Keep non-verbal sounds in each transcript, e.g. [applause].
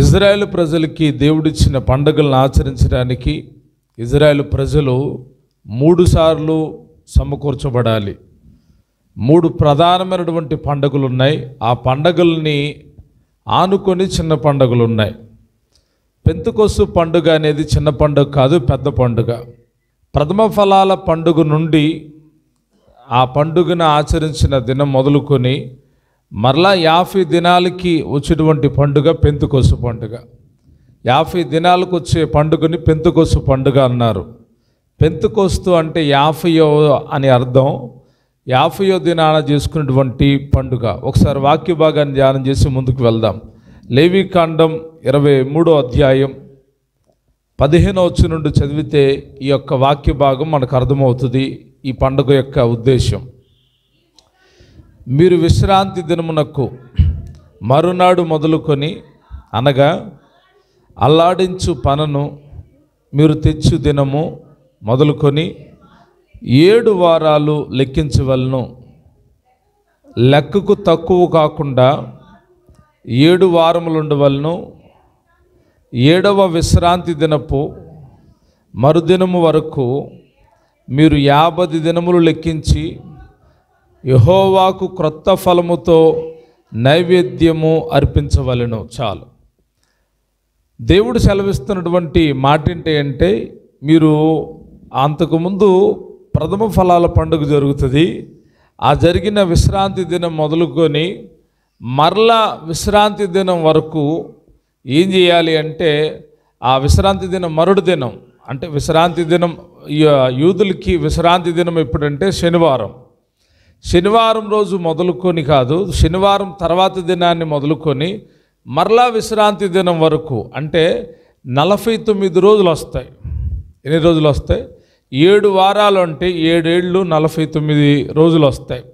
Israel ప్రజలకి దేవుడిచ్చిన పండుగలను ఆచరించడానికి ఇజ్రాయెల్ ప్రజలు మూడు సార్లు సమకూర్చబడాలి మూడు ప్రధానమైనటువంటి పండుగలు ఉన్నాయి ఆ పండుగల్ని ఆనుకొని చిన్న పండుగలు ఉన్నాయి పెంతుకొసు పండుగ అనేది చిన్న పండుగ కాదు పెద్ద పండుగ ప్రథమ ఫలాల పండుగ నుండి ఆ పండుగను ఆచరించిన దినం మొదలుకొని మరలా యాభై దినాలకి వచ్చేటువంటి పండుగ పెంతుకోసు పండుగ యాభై దినాలకు వచ్చే పండుగని పెంతుకోసు పండుగ అన్నారు పెంతుకోస్తు అంటే యాఫయో అని అర్థం యాఫయో దినాన చేసుకున్నటువంటి పండుగ ఒకసారి వాక్య భాగాన్ని ధ్యానం చేసి ముందుకు వెళ్దాం లేవికాండం ఇరవై మూడో అధ్యాయం పదిహేను వచ్చి నుండి చదివితే ఈ యొక్క వాక్య భాగం మనకు అర్థమవుతుంది ఈ పండుగ యొక్క ఉద్దేశం మీరు విశ్రాంతి దినమునకు మరునాడు మొదలుకొని అనగా అల్లాడించు పనను మీరు తెచ్చు దినము మొదలుకొని ఏడు వారాలు లెక్కించవలను లెక్కకు తక్కువ కాకుండా ఏడు వారములు ఉండవలను ఏడవ విశ్రాంతి దినపు మరుదినము వరకు మీరు యాభై దినములు లెక్కించి యహోవాకు క్రొత్త ఫలముతో నైవేద్యము అర్పించవలను చాలు దేవుడు సెలవిస్తున్నటువంటి మాట ఏంటి అంటే మీరు అంతకుముందు ప్రథమ ఫలాల పండుగ జరుగుతుంది ఆ జరిగిన విశ్రాంతి దినం మొదలుకొని మరలా విశ్రాంతి దినం వరకు ఏం చేయాలి అంటే ఆ విశ్రాంతి దినం మరుడు దినం అంటే విశ్రాంతి దినం యూదులకి విశ్రాంతి దినం ఎప్పుడంటే శనివారం శనివారం రోజు మొదలుకొని కాదు శనివారం తర్వాత దినాన్ని మొదలుకొని మరలా విశ్రాంతి దినం వరకు అంటే నలభై తొమ్మిది రోజులు వస్తాయి ఎన్ని రోజులు వస్తాయి ఏడు వారాలు అంటే ఏడేళ్ళు నలభై తొమ్మిది రోజులు వస్తాయి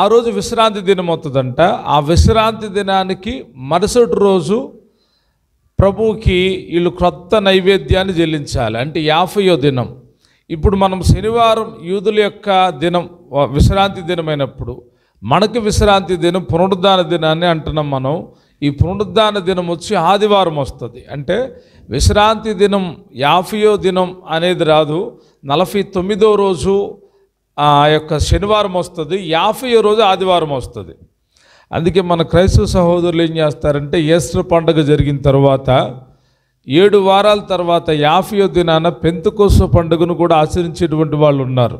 ఆ రోజు విశ్రాంతి దినం అవుతుందంట ఆ విశ్రాంతి దినానికి మరుసటి రోజు ప్రభువుకి వీళ్ళు క్రొత్త నైవేద్యాన్ని చెల్లించాలి అంటే యాభయో దినం ఇప్పుడు మనం శనివారం యూదుల యొక్క దినం విశ్రాంతి దినమైనప్పుడు మనకి విశ్రాంతి దినం పునరుద్ధాన దినాన్ని అంటున్నాం మనం ఈ పునరుద్ధాన దినం వచ్చి ఆదివారం వస్తుంది అంటే విశ్రాంతి దినం యాఫియో దినం అనేది రాదు నలభై తొమ్మిదో రోజు ఆ యొక్క శనివారం వస్తుంది యాఫయో రోజు ఆదివారం వస్తుంది అందుకే మన క్రైస్తవ సహోదరులు ఏం చేస్తారంటే ఏస్ర పండుగ జరిగిన తర్వాత ఏడు వారాల తర్వాత యాఫియో దినాన పెంతుకోస్తు పండుగను కూడా ఆచరించేటువంటి వాళ్ళు ఉన్నారు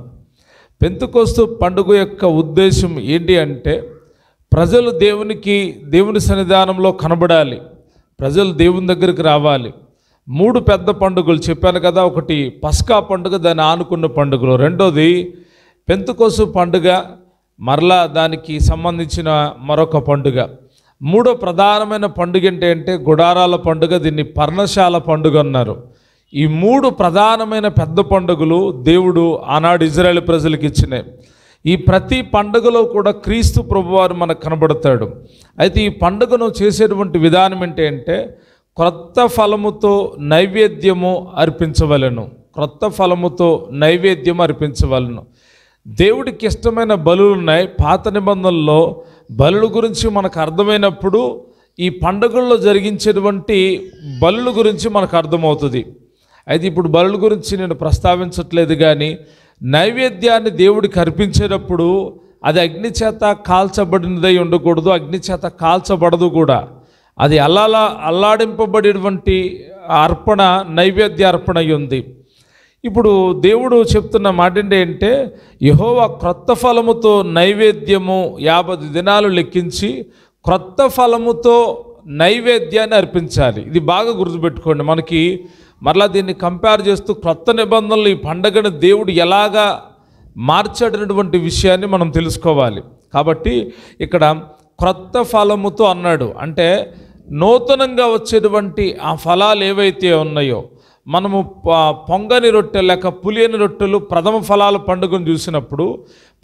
పెంతుకోస్తు పండుగ యొక్క ఉద్దేశం ఏంటి అంటే ప్రజలు దేవునికి దేవుని సన్నిధానంలో కనబడాలి ప్రజలు దేవుని దగ్గరికి రావాలి మూడు పెద్ద పండుగలు చెప్పాను కదా ఒకటి పస్కా పండుగ దాన్ని ఆనుకున్న పండుగలు రెండోది పెంతుకోసు పండుగ మరలా దానికి సంబంధించిన మరొక పండుగ మూడో ప్రధానమైన పండుగ ఏంటి అంటే గుడారాల పండుగ దీన్ని పర్ణశాల పండుగ అన్నారు ఈ మూడు ప్రధానమైన పెద్ద పండుగలు దేవుడు ఆనాడు ఇజ్రాయేల్ ప్రజలకు ఇచ్చినాయి ఈ ప్రతి పండుగలో కూడా క్రీస్తు ప్రభువారు మనకు కనబడతాడు అయితే ఈ పండుగను చేసేటువంటి విధానం ఏంటి అంటే క్రొత్త ఫలముతో నైవేద్యము అర్పించవలను క్రొత్త ఫలముతో నైవేద్యం అర్పించవలను దేవుడికి ఇష్టమైన బలు ఉన్నాయి పాత నిబంధనల్లో బలుల గురించి మనకు అర్థమైనప్పుడు ఈ పండుగల్లో జరిగించేటువంటి బలుల గురించి మనకు అర్థమవుతుంది అయితే ఇప్పుడు బలుల గురించి నేను ప్రస్తావించట్లేదు కానీ నైవేద్యాన్ని దేవుడికి అర్పించేటప్పుడు అది అగ్నిచేత కాల్చబడినదై ఉండకూడదు అగ్నిచేత కాల్చబడదు కూడా అది అల్లాల అల్లాడింపబడినటువంటి అర్పణ నైవేద్య అర్పణ ఉంది ఇప్పుడు దేవుడు చెప్తున్న మాట ఏంటంటే యహోవా క్రొత్త ఫలముతో నైవేద్యము యాభై దినాలు లెక్కించి క్రొత్త ఫలముతో నైవేద్యాన్ని అర్పించాలి ఇది బాగా గుర్తుపెట్టుకోండి మనకి మరలా దీన్ని కంపేర్ చేస్తూ క్రొత్త నిబంధనలు ఈ పండగను దేవుడు ఎలాగా మార్చాడనటువంటి విషయాన్ని మనం తెలుసుకోవాలి కాబట్టి ఇక్కడ క్రొత్త ఫలముతో అన్నాడు అంటే నూతనంగా వచ్చేటువంటి ఆ ఫలాలు ఏవైతే ఉన్నాయో మనము పొంగని రొట్టె లేక పులియని రొట్టెలు ప్రథమ ఫలాలు పండుగను చూసినప్పుడు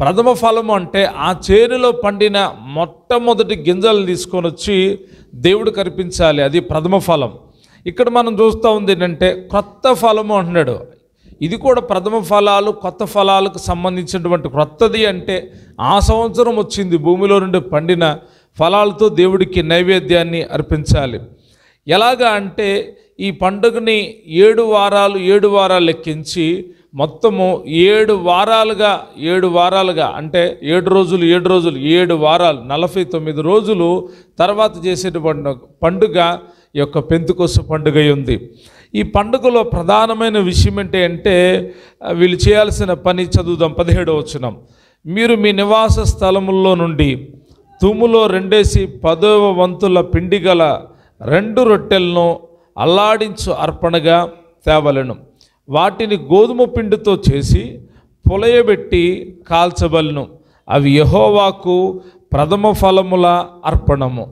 ప్రథమ ఫలము అంటే ఆ చేనులో పండిన మొట్టమొదటి గింజలు తీసుకొని వచ్చి దేవుడు కనిపించాలి అది ప్రథమ ఫలం ఇక్కడ మనం చూస్తూ ఉంది ఏంటంటే క్రొత్త ఫలము అంటున్నాడు ఇది కూడా ప్రథమ ఫలాలు కొత్త ఫలాలకు సంబంధించినటువంటి క్రొత్తది అంటే ఆ సంవత్సరం వచ్చింది భూమిలో నుండి పండిన ఫలాలతో దేవుడికి నైవేద్యాన్ని అర్పించాలి ఎలాగా అంటే ఈ పండుగని ఏడు వారాలు ఏడు వారాలు లెక్కించి మొత్తము ఏడు వారాలుగా ఏడు వారాలుగా అంటే ఏడు రోజులు ఏడు రోజులు ఏడు వారాలు నలభై తొమ్మిది రోజులు తర్వాత చేసేటువంటి పండుగ యొక్క పెంతుకోస పండుగ ఉంది ఈ పండుగలో ప్రధానమైన విషయం ఏంటి అంటే వీళ్ళు చేయాల్సిన పని చదువుదాం పదిహేడవ వచనం మీరు మీ నివాస స్థలముల్లో నుండి తుములో రెండేసి పదవ వంతుల పిండి గల రెండు రొట్టెలను అల్లాడించు అర్పణగా తేవలను వాటిని గోధుమ పిండితో చేసి పులయబెట్టి కాల్చబలను అవి యహోవాకు ప్రథమ ఫలముల అర్పణము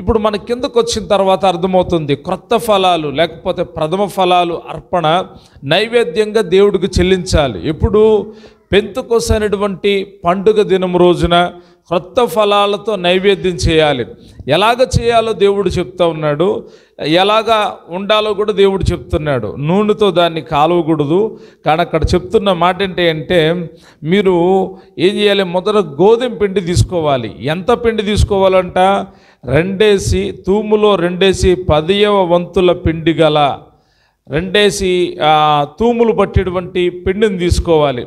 ఇప్పుడు మన కిందకు వచ్చిన తర్వాత అర్థమవుతుంది క్రొత్త ఫలాలు లేకపోతే ప్రథమ ఫలాలు అర్పణ నైవేద్యంగా దేవుడికి చెల్లించాలి ఎప్పుడు పెంతుకోసైనటువంటి పండుగ దినం రోజున క్రొత్త ఫలాలతో నైవేద్యం చేయాలి ఎలాగ చేయాలో దేవుడు చెప్తా ఉన్నాడు ఎలాగ ఉండాలో కూడా దేవుడు చెప్తున్నాడు నూనెతో దాన్ని కాలువకూడదు కానీ అక్కడ చెప్తున్న మాట ఏంటి అంటే మీరు ఏం చేయాలి మొదట గోధుమ పిండి తీసుకోవాలి ఎంత పిండి తీసుకోవాలంట రెండేసి తూములో రెండేసి పదియవ వంతుల పిండి గల రెండేసి తూములు పట్టేటువంటి పిండిని తీసుకోవాలి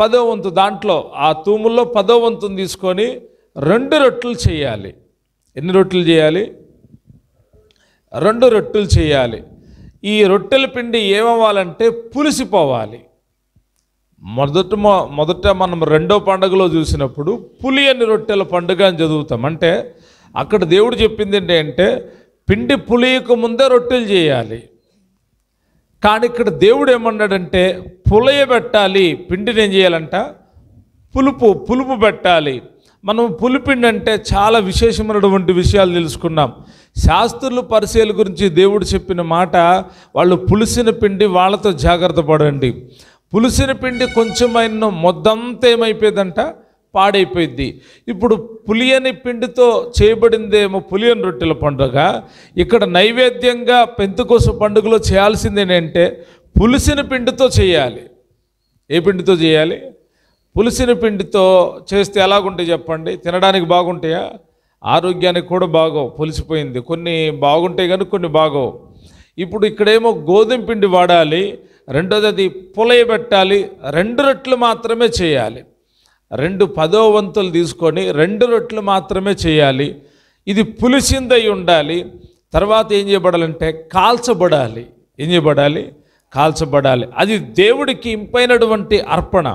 పదో వంతు దాంట్లో ఆ తూముల్లో పదో వంతుని తీసుకొని రెండు రొట్టెలు చేయాలి ఎన్ని రొట్టెలు చేయాలి రెండు రొట్టెలు చేయాలి ఈ రొట్టెల పిండి ఏమవ్వాలంటే పులిసిపోవాలి మొదట మొదట మనం రెండో పండుగలో చూసినప్పుడు పులి అని రొట్టెల పండుగ అని చదువుతాం అంటే అక్కడ దేవుడు చెప్పింది ఏంటంటే పిండి పులియక ముందే రొట్టెలు చేయాలి కానీ ఇక్కడ దేవుడు ఏమన్నాడంటే పులయబెట్టాలి పిండిని ఏం చేయాలంట పులుపు పులుపు పెట్టాలి మనం పులిపిండి అంటే చాలా విశేషమైనటువంటి విషయాలు తెలుసుకున్నాం శాస్త్రులు పరిశీల గురించి దేవుడు చెప్పిన మాట వాళ్ళు పులిసిన పిండి వాళ్ళతో జాగ్రత్త పడండి పులిసిన పిండి కొంచెమైన మొద్దంతా ఏమైపోయిందంట పాడైపోయింది ఇప్పుడు పులియని పిండితో చేయబడిందేమో పులియని రొట్టెల పండుగ ఇక్కడ నైవేద్యంగా పెంతుకోస పండుగలో చేయాల్సింది ఏంటంటే పులిసిన పిండితో చేయాలి ఏ పిండితో చేయాలి పులిసిన పిండితో చేస్తే ఎలాగుంటాయి చెప్పండి తినడానికి బాగుంటాయా ఆరోగ్యానికి కూడా బాగోవు పులిసిపోయింది కొన్ని బాగుంటాయి కానీ కొన్ని బాగోవు ఇప్పుడు ఇక్కడేమో గోధుమ పిండి వాడాలి రెండోది అది పులయబెట్టాలి రెండు రొట్లు మాత్రమే చేయాలి రెండు పదో వంతులు తీసుకొని రెండు రొట్లు మాత్రమే చేయాలి ఇది పులిసిందై ఉండాలి తర్వాత ఏం చేయబడాలంటే కాల్చబడాలి ఏం చేయబడాలి కాల్చబడాలి అది దేవుడికి ఇంపైనటువంటి అర్పణ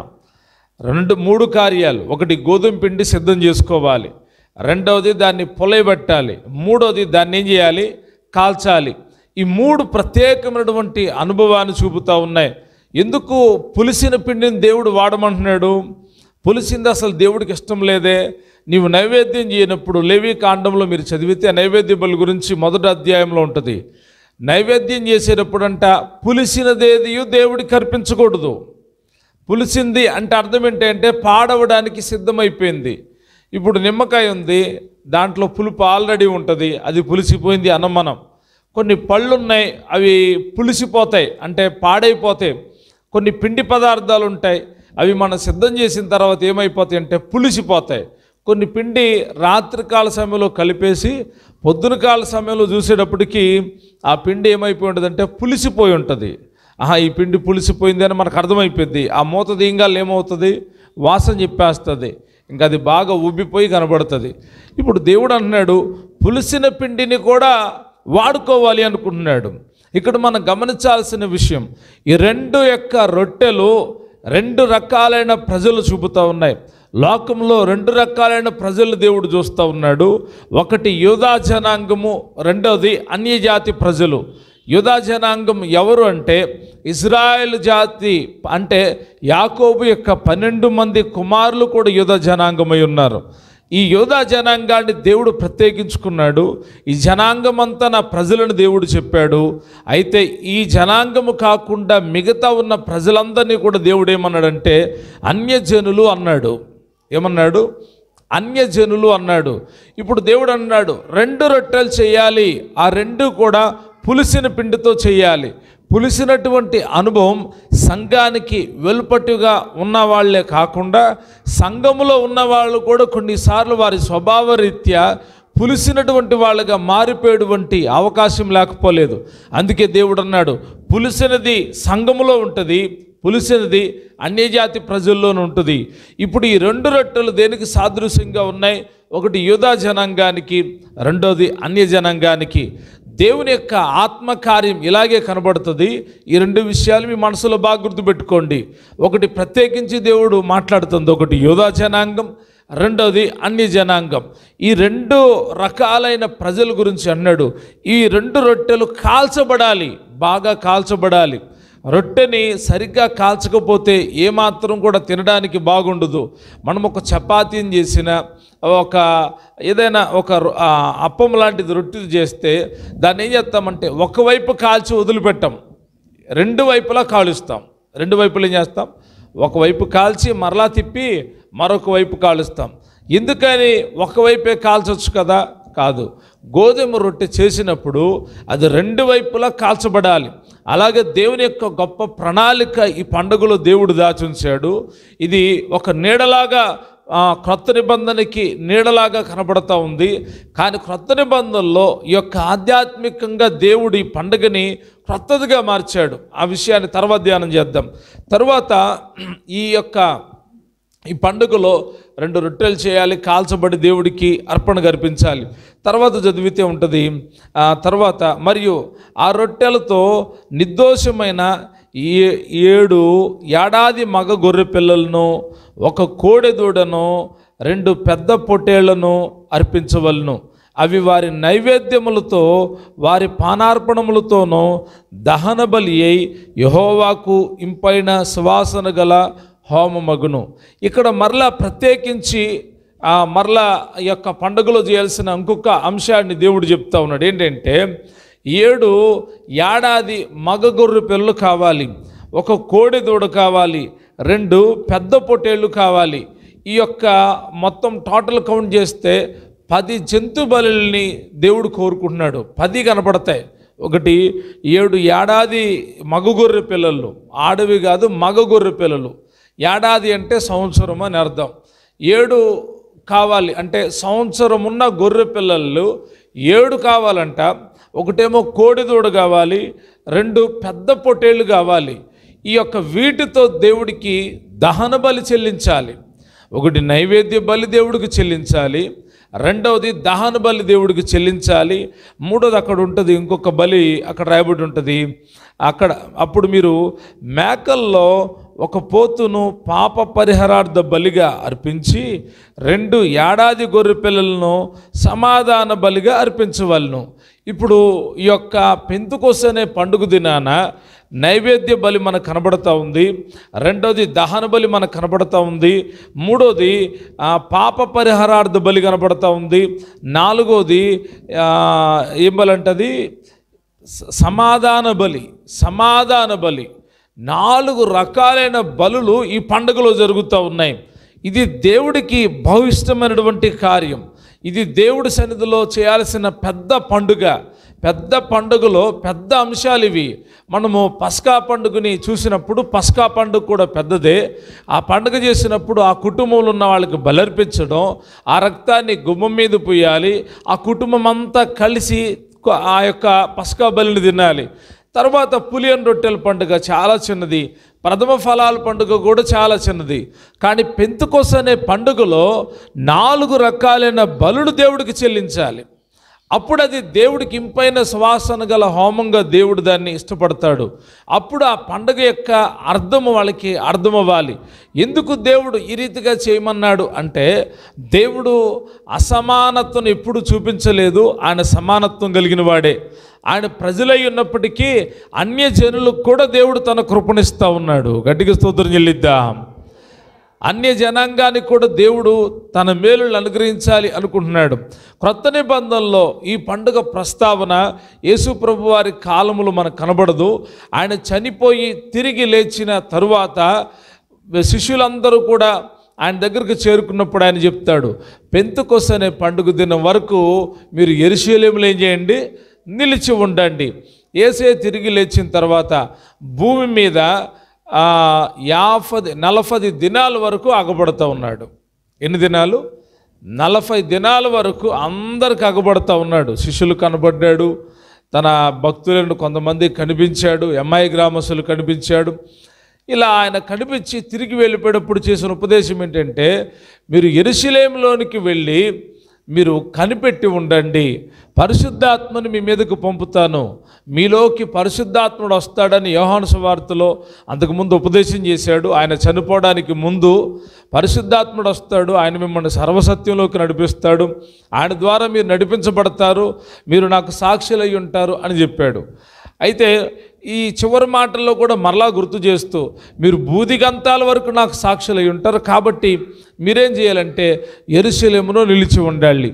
రెండు మూడు కార్యాలు ఒకటి గోధుమ పిండి సిద్ధం చేసుకోవాలి రెండవది దాన్ని పొలయబెట్టాలి మూడవది దాన్ని ఏం చేయాలి కాల్చాలి ఈ మూడు ప్రత్యేకమైనటువంటి అనుభవాన్ని చూపుతూ ఉన్నాయి ఎందుకు పులిసిన పిండిని దేవుడు వాడమంటున్నాడు పులిసింది అసలు దేవుడికి ఇష్టం లేదే నీవు నైవేద్యం చేయనప్పుడు లేవి కాండంలో మీరు చదివితే నైవేద్య బలి గురించి మొదటి అధ్యాయంలో ఉంటుంది నైవేద్యం చేసేటప్పుడంట పులిసినదేదియు దేవుడికి అర్పించకూడదు పులిసింది అంటే అర్థం ఏంటంటే పాడవడానికి సిద్ధమైపోయింది ఇప్పుడు నిమ్మకాయ ఉంది దాంట్లో పులుపు ఆల్రెడీ ఉంటుంది అది పులిసిపోయింది అనమనం కొన్ని పళ్ళున్నాయి అవి పులిసిపోతాయి అంటే పాడైపోతాయి కొన్ని పిండి పదార్థాలు ఉంటాయి అవి మనం సిద్ధం చేసిన తర్వాత ఏమైపోతాయి అంటే పులిసిపోతాయి కొన్ని పిండి రాత్రికాల సమయంలో కలిపేసి పొద్దున కాల సమయంలో చూసేటప్పటికి ఆ పిండి ఏమైపోయి ఉంటుందంటే పులిసిపోయి ఉంటుంది ఆహా ఈ పిండి పులిసిపోయింది అని మనకు అర్థమైపోయింది ఆ మూత దీంగాలు ఏమవుతుంది వాసన చెప్పేస్తుంది ఇంకా అది బాగా ఉబ్బిపోయి కనబడుతుంది ఇప్పుడు దేవుడు అన్నాడు పులిసిన పిండిని కూడా వాడుకోవాలి అనుకుంటున్నాడు ఇక్కడ మనం గమనించాల్సిన విషయం ఈ రెండు యొక్క రొట్టెలు రెండు రకాలైన ప్రజలు చూపుతూ ఉన్నాయి లోకంలో రెండు రకాలైన ప్రజలు దేవుడు చూస్తూ ఉన్నాడు ఒకటి యూదా జనాంగము రెండవది అన్యజాతి ప్రజలు యూదా జనాంగం ఎవరు అంటే ఇజ్రాయెల్ జాతి అంటే యాకోబు యొక్క పన్నెండు మంది కుమారులు కూడా యూదా జనాంగమై ఉన్నారు ఈ యోధా జనాంగాన్ని దేవుడు ప్రత్యేకించుకున్నాడు ఈ జనాంగం అంతా నా ప్రజలను దేవుడు చెప్పాడు అయితే ఈ జనాంగము కాకుండా మిగతా ఉన్న ప్రజలందరినీ కూడా దేవుడు ఏమన్నాడంటే అన్యజనులు అన్నాడు ఏమన్నాడు అన్యజనులు అన్నాడు ఇప్పుడు దేవుడు అన్నాడు రెండు రొట్టెలు చేయాలి ఆ రెండు కూడా పులిసిన పిండితో చేయాలి పులిసినటువంటి అనుభవం సంఘానికి వెలుపటిగా ఉన్నవాళ్లే కాకుండా సంఘములో ఉన్నవాళ్ళు కూడా కొన్నిసార్లు వారి స్వభావరీత్యా పులిసినటువంటి వాళ్ళుగా మారిపోయేటువంటి అవకాశం లేకపోలేదు అందుకే దేవుడు అన్నాడు పులిసినది సంఘములో ఉంటుంది పులిసినది అన్యజాతి ప్రజల్లోనూ ఉంటుంది ఇప్పుడు ఈ రెండు రొట్టెలు దేనికి సాదృశ్యంగా ఉన్నాయి ఒకటి యూదా జనాంగానికి రెండోది అన్య జనాంగానికి దేవుని యొక్క ఆత్మకార్యం ఇలాగే కనబడుతుంది ఈ రెండు విషయాలు మీ మనసులో బాగా గుర్తుపెట్టుకోండి ఒకటి ప్రత్యేకించి దేవుడు మాట్లాడుతుంది ఒకటి యోధా జనాంగం రెండవది అన్ని జనాంగం ఈ రెండు రకాలైన ప్రజల గురించి అన్నాడు ఈ రెండు రొట్టెలు కాల్చబడాలి బాగా కాల్చబడాలి రొట్టెని సరిగ్గా కాల్చకపోతే ఏమాత్రం కూడా తినడానికి బాగుండదు మనం ఒక చపాతీని చేసినా ఒక ఏదైనా ఒక అప్పం లాంటిది రొట్టెలు చేస్తే దాన్ని ఏం చేస్తామంటే ఒకవైపు కాల్చి వదిలిపెట్టాం రెండు వైపులా కాలుస్తాం రెండు వైపులు ఏం చేస్తాం ఒకవైపు కాల్చి మరలా తిప్పి మరొక వైపు కాలుస్తాం ఎందుకని ఒకవైపే కాల్చవచ్చు కదా కాదు గోధుమ రొట్టె చేసినప్పుడు అది రెండు వైపులా కాల్చబడాలి అలాగే దేవుని యొక్క గొప్ప ప్రణాళిక ఈ పండుగలో దేవుడు దాచుంచాడు ఇది ఒక నీడలాగా క్రొత్త నిబంధనకి నీడలాగా కనబడతా ఉంది కానీ క్రొత్త నిబంధనలో ఈ యొక్క ఆధ్యాత్మికంగా దేవుడి పండుగని క్రొత్తదిగా మార్చాడు ఆ విషయాన్ని తర్వాత ధ్యానం చేద్దాం తర్వాత ఈ యొక్క ఈ పండుగలో రెండు రొట్టెలు చేయాలి కాల్చబడి దేవుడికి అర్పణ కర్పించాలి తర్వాత చదివితే ఉంటుంది తర్వాత మరియు ఆ రొట్టెలతో నిర్దోషమైన ఈ ఏడు ఏడాది మగ గొర్రె పిల్లలను ఒక కోడెదూడను రెండు పెద్ద పొట్టేళ్లను అర్పించవలను అవి వారి నైవేద్యములతో వారి పానార్పణములతోనూ దహన బలి అయి యహోవాకు ఇంపైన సువాసన గల హోమమగును ఇక్కడ మరలా ప్రత్యేకించి మరలా యొక్క పండుగలో చేయాల్సిన ఇంకొక అంశాన్ని దేవుడు చెప్తా ఉన్నాడు ఏంటంటే ఏడు ఏడాది మగ గొర్రె పిల్లలు కావాలి ఒక కోడి దూడ కావాలి రెండు పెద్ద పొటేళ్ళు కావాలి ఈ యొక్క మొత్తం టోటల్ కౌంట్ చేస్తే పది జంతు బలుల్ని దేవుడు కోరుకుంటున్నాడు పది కనపడతాయి ఒకటి ఏడు ఏడాది మగ గొర్రె పిల్లలు ఆడవి కాదు మగ గొర్రె పిల్లలు ఏడాది అంటే సంవత్సరం అని అర్థం ఏడు కావాలి అంటే సంవత్సరం ఉన్న గొర్రె పిల్లలు ఏడు కావాలంట ఒకటేమో కోడిదూడ కావాలి రెండు పెద్ద పొట్టేళ్ళు కావాలి ఈ యొక్క వీటితో దేవుడికి దహన బలి చెల్లించాలి ఒకటి నైవేద్య బలి దేవుడికి చెల్లించాలి రెండవది దహన బలి దేవుడికి చెల్లించాలి మూడోది అక్కడ ఉంటుంది ఇంకొక బలి అక్కడ రాయబడి ఉంటుంది అక్కడ అప్పుడు మీరు మేకల్లో ఒక పోతును పాప పరిహారార్థ బలిగా అర్పించి రెండు ఏడాది గొర్రె పిల్లలను సమాధాన బలిగా అర్పించవలను ఇప్పుడు ఈ యొక్క పెంతుకోస అనే పండుగ దినాన నైవేద్య బలి మనకు కనబడతా ఉంది రెండోది దహన బలి మనకు కనబడతా ఉంది మూడోది పాప పరిహారార్థ బలి కనబడతా ఉంది నాలుగోది ఏం బలి సమాధాన బలి సమాధాన బలి నాలుగు రకాలైన బలులు ఈ పండుగలో జరుగుతూ ఉన్నాయి ఇది దేవుడికి బహు ఇష్టమైనటువంటి కార్యం ఇది దేవుడి సన్నిధిలో చేయాల్సిన పెద్ద పండుగ పెద్ద పండుగలో పెద్ద అంశాలు ఇవి మనము పస్కా పండుగని చూసినప్పుడు పస్కా పండుగ కూడా పెద్దదే ఆ పండుగ చేసినప్పుడు ఆ కుటుంబంలో ఉన్న వాళ్ళకి బలర్పించడం ఆ రక్తాన్ని గుమ్మం మీద పోయాలి ఆ కుటుంబం అంతా కలిసి ఆ యొక్క పస్కా బలిని తినాలి తర్వాత పులియన్ రొట్టెల పండుగ చాలా చిన్నది ప్రథమ ఫలాల పండుగ కూడా చాలా చిన్నది కానీ పెంతుకోస అనే పండుగలో నాలుగు రకాలైన బలుడు దేవుడికి చెల్లించాలి అప్పుడు అది దేవుడికి ఇంపైన సువాసన గల హోమంగా దేవుడు దాన్ని ఇష్టపడతాడు అప్పుడు ఆ పండుగ యొక్క అర్థము వాళ్ళకి అర్థమవ్వాలి ఎందుకు దేవుడు ఈ రీతిగా చేయమన్నాడు అంటే దేవుడు అసమానత్వం ఎప్పుడు చూపించలేదు ఆయన సమానత్వం కలిగిన వాడే ఆయన ప్రజలై ఉన్నప్పటికీ జనులకు కూడా దేవుడు తన కృపణిస్తూ ఉన్నాడు గడ్డికి స్తోత్రం చెల్లిద్దాం అన్య జనాంగానికి కూడా దేవుడు తన మేలు అనుగ్రహించాలి అనుకుంటున్నాడు క్రొత్త నిబంధనలో ఈ పండుగ ప్రస్తావన యేసు ప్రభు వారి కాలములు మనకు కనబడదు ఆయన చనిపోయి తిరిగి లేచిన తరువాత శిష్యులందరూ కూడా ఆయన దగ్గరకు చేరుకున్నప్పుడు ఆయన చెప్తాడు పెంతుకొస్ అనే పండుగ దినం వరకు మీరు ఎరుశీలేములు ఏం చేయండి నిలిచి ఉండండి ఏసే తిరిగి లేచిన తర్వాత భూమి మీద యాఫది నలభై దినాల వరకు అగబడుతూ ఉన్నాడు ఎన్ని దినాలు నలభై దినాల వరకు అందరికి అగబడుతూ ఉన్నాడు శిష్యులు కనబడ్డాడు తన భక్తులను కొంతమంది కనిపించాడు ఎంఐ గ్రామస్తులు కనిపించాడు ఇలా ఆయన కనిపించి తిరిగి వెళ్ళిపోయేటప్పుడు చేసిన ఉపదేశం ఏంటంటే మీరు ఎరుశిలేంలోనికి వెళ్ళి మీరు కనిపెట్టి ఉండండి పరిశుద్ధాత్మను మీ మీదకు పంపుతాను మీలోకి పరిశుద్ధాత్ముడు వస్తాడని యోహాను సువార్తలో అంతకుముందు ఉపదేశం చేశాడు ఆయన చనిపోవడానికి ముందు పరిశుద్ధాత్ముడు వస్తాడు ఆయన మిమ్మల్ని సర్వసత్యంలోకి నడిపిస్తాడు ఆయన ద్వారా మీరు నడిపించబడతారు మీరు నాకు సాక్షులై ఉంటారు అని చెప్పాడు అయితే ఈ చివరి మాటల్లో కూడా మరలా గుర్తు చేస్తూ మీరు బూదిగంతాల వరకు నాకు అయి ఉంటారు కాబట్టి మీరేం చేయాలంటే ఎరుశలేములో నిలిచి ఉండాలి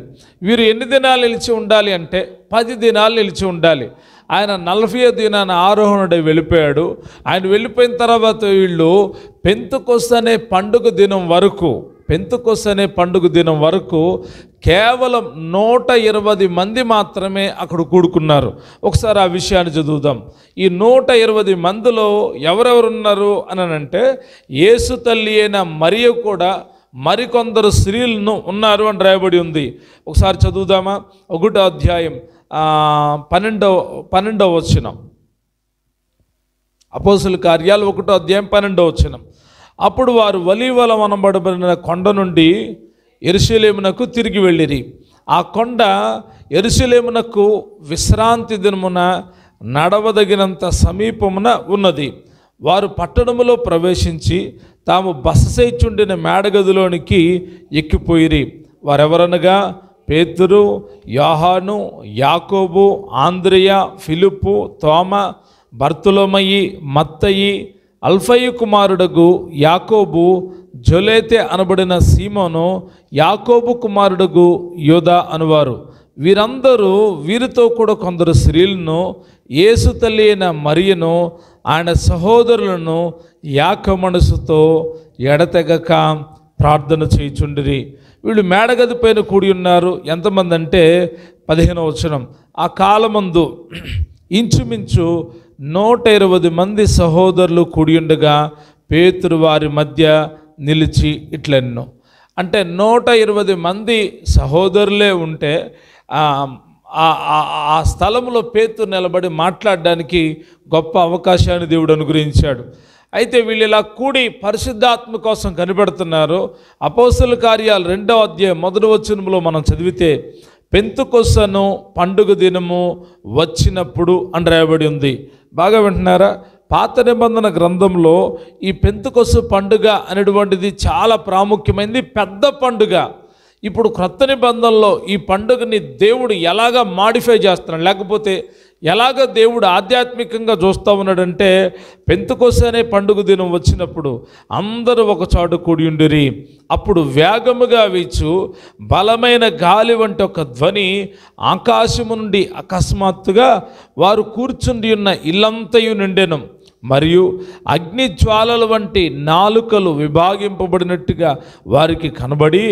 వీరు ఎన్ని దినాలు నిలిచి ఉండాలి అంటే పది దినాలు నిలిచి ఉండాలి ఆయన నలభై దినాన ఆరోహణుడై వెళ్ళిపోయాడు ఆయన వెళ్ళిపోయిన తర్వాత వీళ్ళు పెంతుకొస్తనే పండుగ దినం వరకు పెంతుకొస్ అనే పండుగ దినం వరకు కేవలం నూట ఇరవై మంది మాత్రమే అక్కడ కూడుకున్నారు ఒకసారి ఆ విషయాన్ని చదువుదాం ఈ నూట ఇరవై మందిలో ఎవరెవరున్నారు అని అంటే యేసు తల్లి అయిన మరియు కూడా మరికొందరు స్త్రీలను ఉన్నారు అని రాయబడి ఉంది ఒకసారి చదువుదామా ఒకటో అధ్యాయం పన్నెండవ పన్నెండవ వచ్చినం అపోసుల కార్యాలు ఒకటో అధ్యాయం పన్నెండవ వచ్చినం అప్పుడు వారు వలీవల వనబడబడిన కొండ నుండి ఎరుసలేమునకు తిరిగి వెళ్ళిరి ఆ కొండ ఎరుసలేమునకు విశ్రాంతి దినమున నడవదగినంత సమీపమున ఉన్నది వారు పట్టణములో ప్రవేశించి తాము బస చేయిచుండిన మేడగదిలోనికి ఎక్కిపోయిరి వారెవరనగా పేతురు యోహాను యాకోబు ఆంద్రియ ఫిలిప్పు తోమ బర్తులోమయి మత్తయి అల్ఫయ్య కుమారుడగు యాకోబు జొలేతే అనబడిన సీమోను యాకోబు కుమారుడగు యోధ అనువారు వీరందరూ వీరితో కూడా కొందరు స్త్రీలను ఏసు తల్లి అయిన మరియను ఆయన సహోదరులను యాక మనసుతో ఎడతెగక ప్రార్థన చేయుచుండిరి వీళ్ళు మేడగది పైన కూడి ఉన్నారు ఎంతమంది అంటే పదిహేను వచనం ఆ కాలమందు ఇంచుమించు నూట ఇరవై మంది సహోదరులు కూడియుండగా పేతురు వారి మధ్య నిలిచి ఇట్లెన్నో అంటే నూట ఇరవై మంది సహోదరులే ఉంటే ఆ స్థలంలో పేతురు నిలబడి మాట్లాడడానికి గొప్ప అవకాశాన్ని దేవుడు అనుగ్రహించాడు అయితే వీళ్ళు ఇలా కూడి పరిశుద్ధాత్మ కోసం కనిపెడుతున్నారు అపోసల కార్యాలు రెండవ అధ్యాయం మొదటి వచ్చినంలో మనం చదివితే పెంతుకొసను పండుగ దినము వచ్చినప్పుడు అని రాయబడి ఉంది బాగా వింటున్నారా పాత నిబంధన గ్రంథంలో ఈ పెంతుకొసు పండుగ అనేటువంటిది చాలా ప్రాముఖ్యమైనది పెద్ద పండుగ ఇప్పుడు క్రొత్త నిబంధనలో ఈ పండుగని దేవుడు ఎలాగా మాడిఫై చేస్తున్నాడు లేకపోతే ఎలాగ దేవుడు ఆధ్యాత్మికంగా చూస్తూ ఉన్నాడంటే పెంతుకోస అనే పండుగ దినం వచ్చినప్పుడు అందరూ ఒక చాటు కూడి ఉండిరి అప్పుడు వేగముగా వీచు బలమైన గాలి వంటి ఒక ధ్వని ఆకాశము నుండి అకస్మాత్తుగా వారు కూర్చుండి ఉన్న ఇల్లంతయు నిండెను మరియు అగ్ని జ్వాలల వంటి నాలుకలు విభాగింపబడినట్టుగా వారికి కనబడి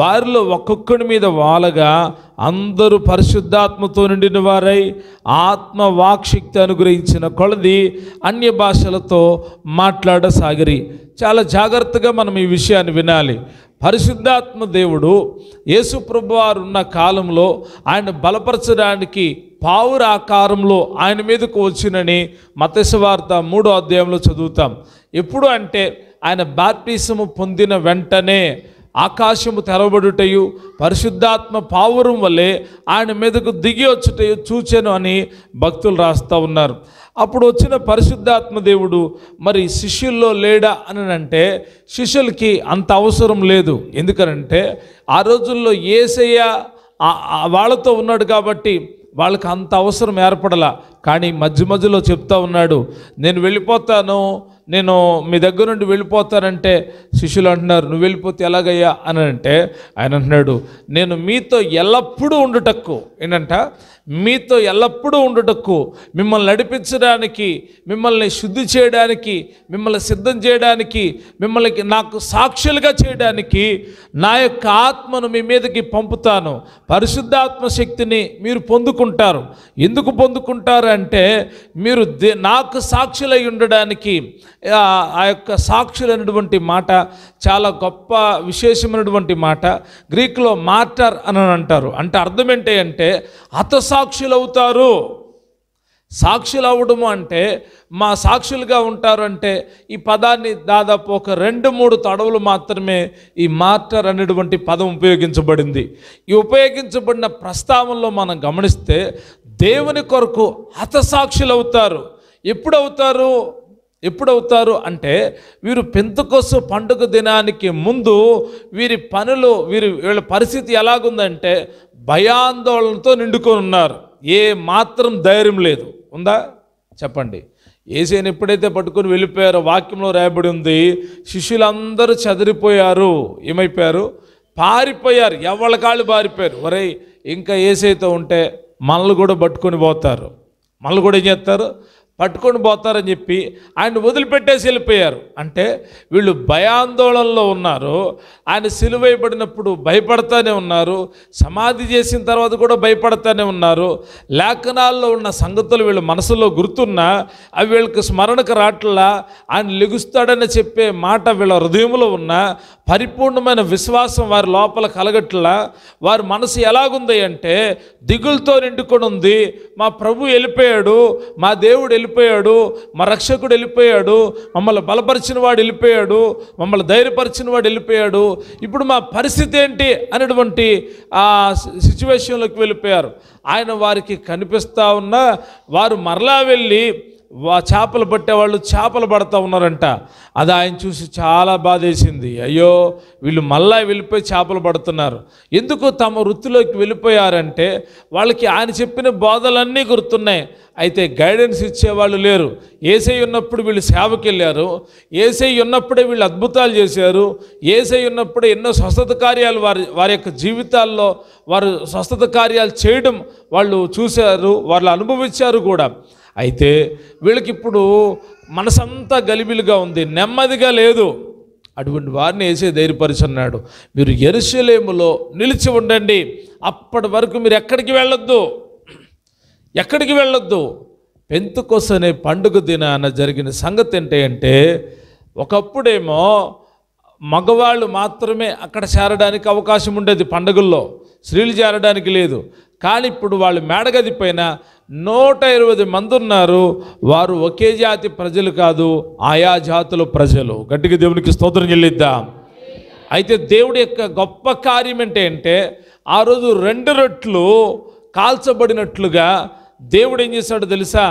వారిలో ఒక్కొక్కడి మీద వాలగా అందరూ పరిశుద్ధాత్మతో నిండిన వారై ఆత్మ వాక్శక్తి అనుగ్రహించిన కొలది అన్య భాషలతో మాట్లాడసాగిరి చాలా జాగ్రత్తగా మనం ఈ విషయాన్ని వినాలి పరిశుద్ధాత్మ దేవుడు యేసుప్రభు వారు ఉన్న కాలంలో ఆయన బలపరచడానికి పావురాకారంలో ఆయన మీదకు వచ్చినని మతశవార్త మూడో అధ్యాయంలో చదువుతాం ఎప్పుడు అంటే ఆయన బాప్టిసము పొందిన వెంటనే ఆకాశము తెరవబడుటయు పరిశుద్ధాత్మ పావురం వల్లే ఆయన మీదకు దిగి వచ్చుటయు చూచాను అని భక్తులు రాస్తూ ఉన్నారు అప్పుడు వచ్చిన పరిశుద్ధాత్మ దేవుడు మరి శిష్యుల్లో లేడా అని అంటే శిష్యులకి అంత అవసరం లేదు ఎందుకనంటే ఆ రోజుల్లో ఏసయ్య వాళ్ళతో ఉన్నాడు కాబట్టి వాళ్ళకి అంత అవసరం ఏర్పడలా కానీ మధ్య మధ్యలో చెప్తా ఉన్నాడు నేను వెళ్ళిపోతాను నేను మీ దగ్గర నుండి వెళ్ళిపోతానంటే శిష్యులు అంటున్నారు నువ్వు వెళ్ళిపోతే ఎలాగయ్యా అని అంటే ఆయన అంటున్నాడు నేను మీతో ఎల్లప్పుడూ ఉండుటక్కు ఏంటంట మీతో ఎల్లప్పుడూ ఉండటకు మిమ్మల్ని నడిపించడానికి మిమ్మల్ని శుద్ధి చేయడానికి మిమ్మల్ని సిద్ధం చేయడానికి మిమ్మల్ని నాకు సాక్షులుగా చేయడానికి నా యొక్క ఆత్మను మీ మీదకి పంపుతాను పరిశుద్ధాత్మ శక్తిని మీరు పొందుకుంటారు ఎందుకు పొందుకుంటారు అంటే మీరు నాకు సాక్షులై ఉండడానికి ఆ యొక్క సాక్షులు మాట చాలా గొప్ప విశేషమైనటువంటి మాట గ్రీకులో మార్టర్ అని అంటారు అంటే అర్థం ఏంటి అంటే అత సాక్షులవుతారు సాక్షులు అవ్వడము అంటే మా సాక్షులుగా ఉంటారంటే ఈ పదాన్ని దాదాపు ఒక రెండు మూడు తడవులు మాత్రమే ఈ మార్టర్ అనేటువంటి పదం ఉపయోగించబడింది ఈ ఉపయోగించబడిన ప్రస్తావనలో మనం గమనిస్తే దేవుని కొరకు హతసాక్షులు అవుతారు ఎప్పుడవుతారు ఎప్పుడవుతారు అంటే వీరు పెంతకోసు పండుగ దినానికి ముందు వీరి పనులు వీరి వీళ్ళ పరిస్థితి ఎలాగుందంటే భయాందోళనతో నిండుకొని ఉన్నారు ఏ మాత్రం ధైర్యం లేదు ఉందా చెప్పండి ఏసేని ఎప్పుడైతే పట్టుకుని వెళ్ళిపోయారో వాక్యంలో రాయబడి ఉంది శిష్యులందరూ చదిరిపోయారు ఏమైపోయారు పారిపోయారు ఎవళ్ళ కాళ్ళు పారిపోయారు ఒరే ఇంకా ఏసైతో ఉంటే మనల్ని కూడా పట్టుకొని పోతారు మనల్ని కూడా ఏం చేస్తారు పట్టుకొని పోతారని చెప్పి ఆయన వదిలిపెట్టేసి వెళ్ళిపోయారు అంటే వీళ్ళు భయాందోళనలో ఉన్నారు ఆయన సిలువైబడినప్పుడు భయపడతానే ఉన్నారు సమాధి చేసిన తర్వాత కూడా భయపడతానే ఉన్నారు లేఖనాల్లో ఉన్న సంగతులు వీళ్ళ మనసులో గుర్తున్నా అవి వీళ్ళకి స్మరణకు రాట్లా ఆయన లెగుస్తాడని చెప్పే మాట వీళ్ళ హృదయంలో ఉన్న పరిపూర్ణమైన విశ్వాసం వారి లోపల కలగట్లా వారి మనసు ఎలాగుంది అంటే దిగులతో నిండుకొని ఉంది మా ప్రభు వెళ్ళిపోయాడు మా దేవుడు వెళ్ళిపోయాడు మా రక్షకుడు వెళ్ళిపోయాడు మమ్మల్ని బలపరిచిన వాడు వెళ్ళిపోయాడు మమ్మల్ని ధైర్యపరిచిన వాడు వెళ్ళిపోయాడు ఇప్పుడు మా పరిస్థితి ఏంటి అనేటువంటి ఆ సిచ్యువేషన్లోకి వెళ్ళిపోయారు ఆయన వారికి కనిపిస్తూ ఉన్న వారు మరలా వెళ్ళి చేపలు పట్టేవాళ్ళు చేపలు పడుతూ ఉన్నారంట అది ఆయన చూసి చాలా బాధేసింది అయ్యో వీళ్ళు మళ్ళా వెళ్ళిపోయి చేపలు పడుతున్నారు ఎందుకు తమ వృత్తిలోకి వెళ్ళిపోయారంటే వాళ్ళకి ఆయన చెప్పిన బోధలన్నీ గుర్తున్నాయి అయితే గైడెన్స్ ఇచ్చేవాళ్ళు లేరు ఏసై ఉన్నప్పుడు వీళ్ళు సేవకి వెళ్ళారు ఏసై ఉన్నప్పుడే వీళ్ళు అద్భుతాలు చేశారు ఏసై ఉన్నప్పుడే ఎన్నో స్వస్థత కార్యాలు వారి వారి యొక్క జీవితాల్లో వారు స్వస్థత కార్యాలు చేయడం వాళ్ళు చూశారు వాళ్ళు అనుభవించారు కూడా అయితే వీళ్ళకి ఇప్పుడు మనసంతా గలిబిలుగా ఉంది నెమ్మదిగా లేదు అటువంటి వారిని వేసే ధైర్యపరుచున్నాడు మీరు ఎరుసలేములో నిలిచి ఉండండి అప్పటి వరకు మీరు ఎక్కడికి వెళ్ళొద్దు ఎక్కడికి వెళ్ళొద్దు పెంతుకొస్ అనే పండుగ దినాన జరిగిన సంగతి ఏంటి అంటే ఒకప్పుడేమో మగవాళ్ళు మాత్రమే అక్కడ చేరడానికి అవకాశం ఉండేది పండుగల్లో స్త్రీలు చేరడానికి లేదు కానీ ఇప్పుడు వాళ్ళు మేడగది పైన నూట ఇరవై మంది ఉన్నారు వారు ఒకే జాతి ప్రజలు కాదు ఆయా జాతుల ప్రజలు గట్టిగా దేవునికి స్తోత్రం చెల్లిద్దాం అయితే దేవుడి యొక్క గొప్ప కార్యం ఏంటంటే ఆ రోజు రెండు రొట్లు కాల్చబడినట్లుగా దేవుడు ఏం చేశాడో తెలుసా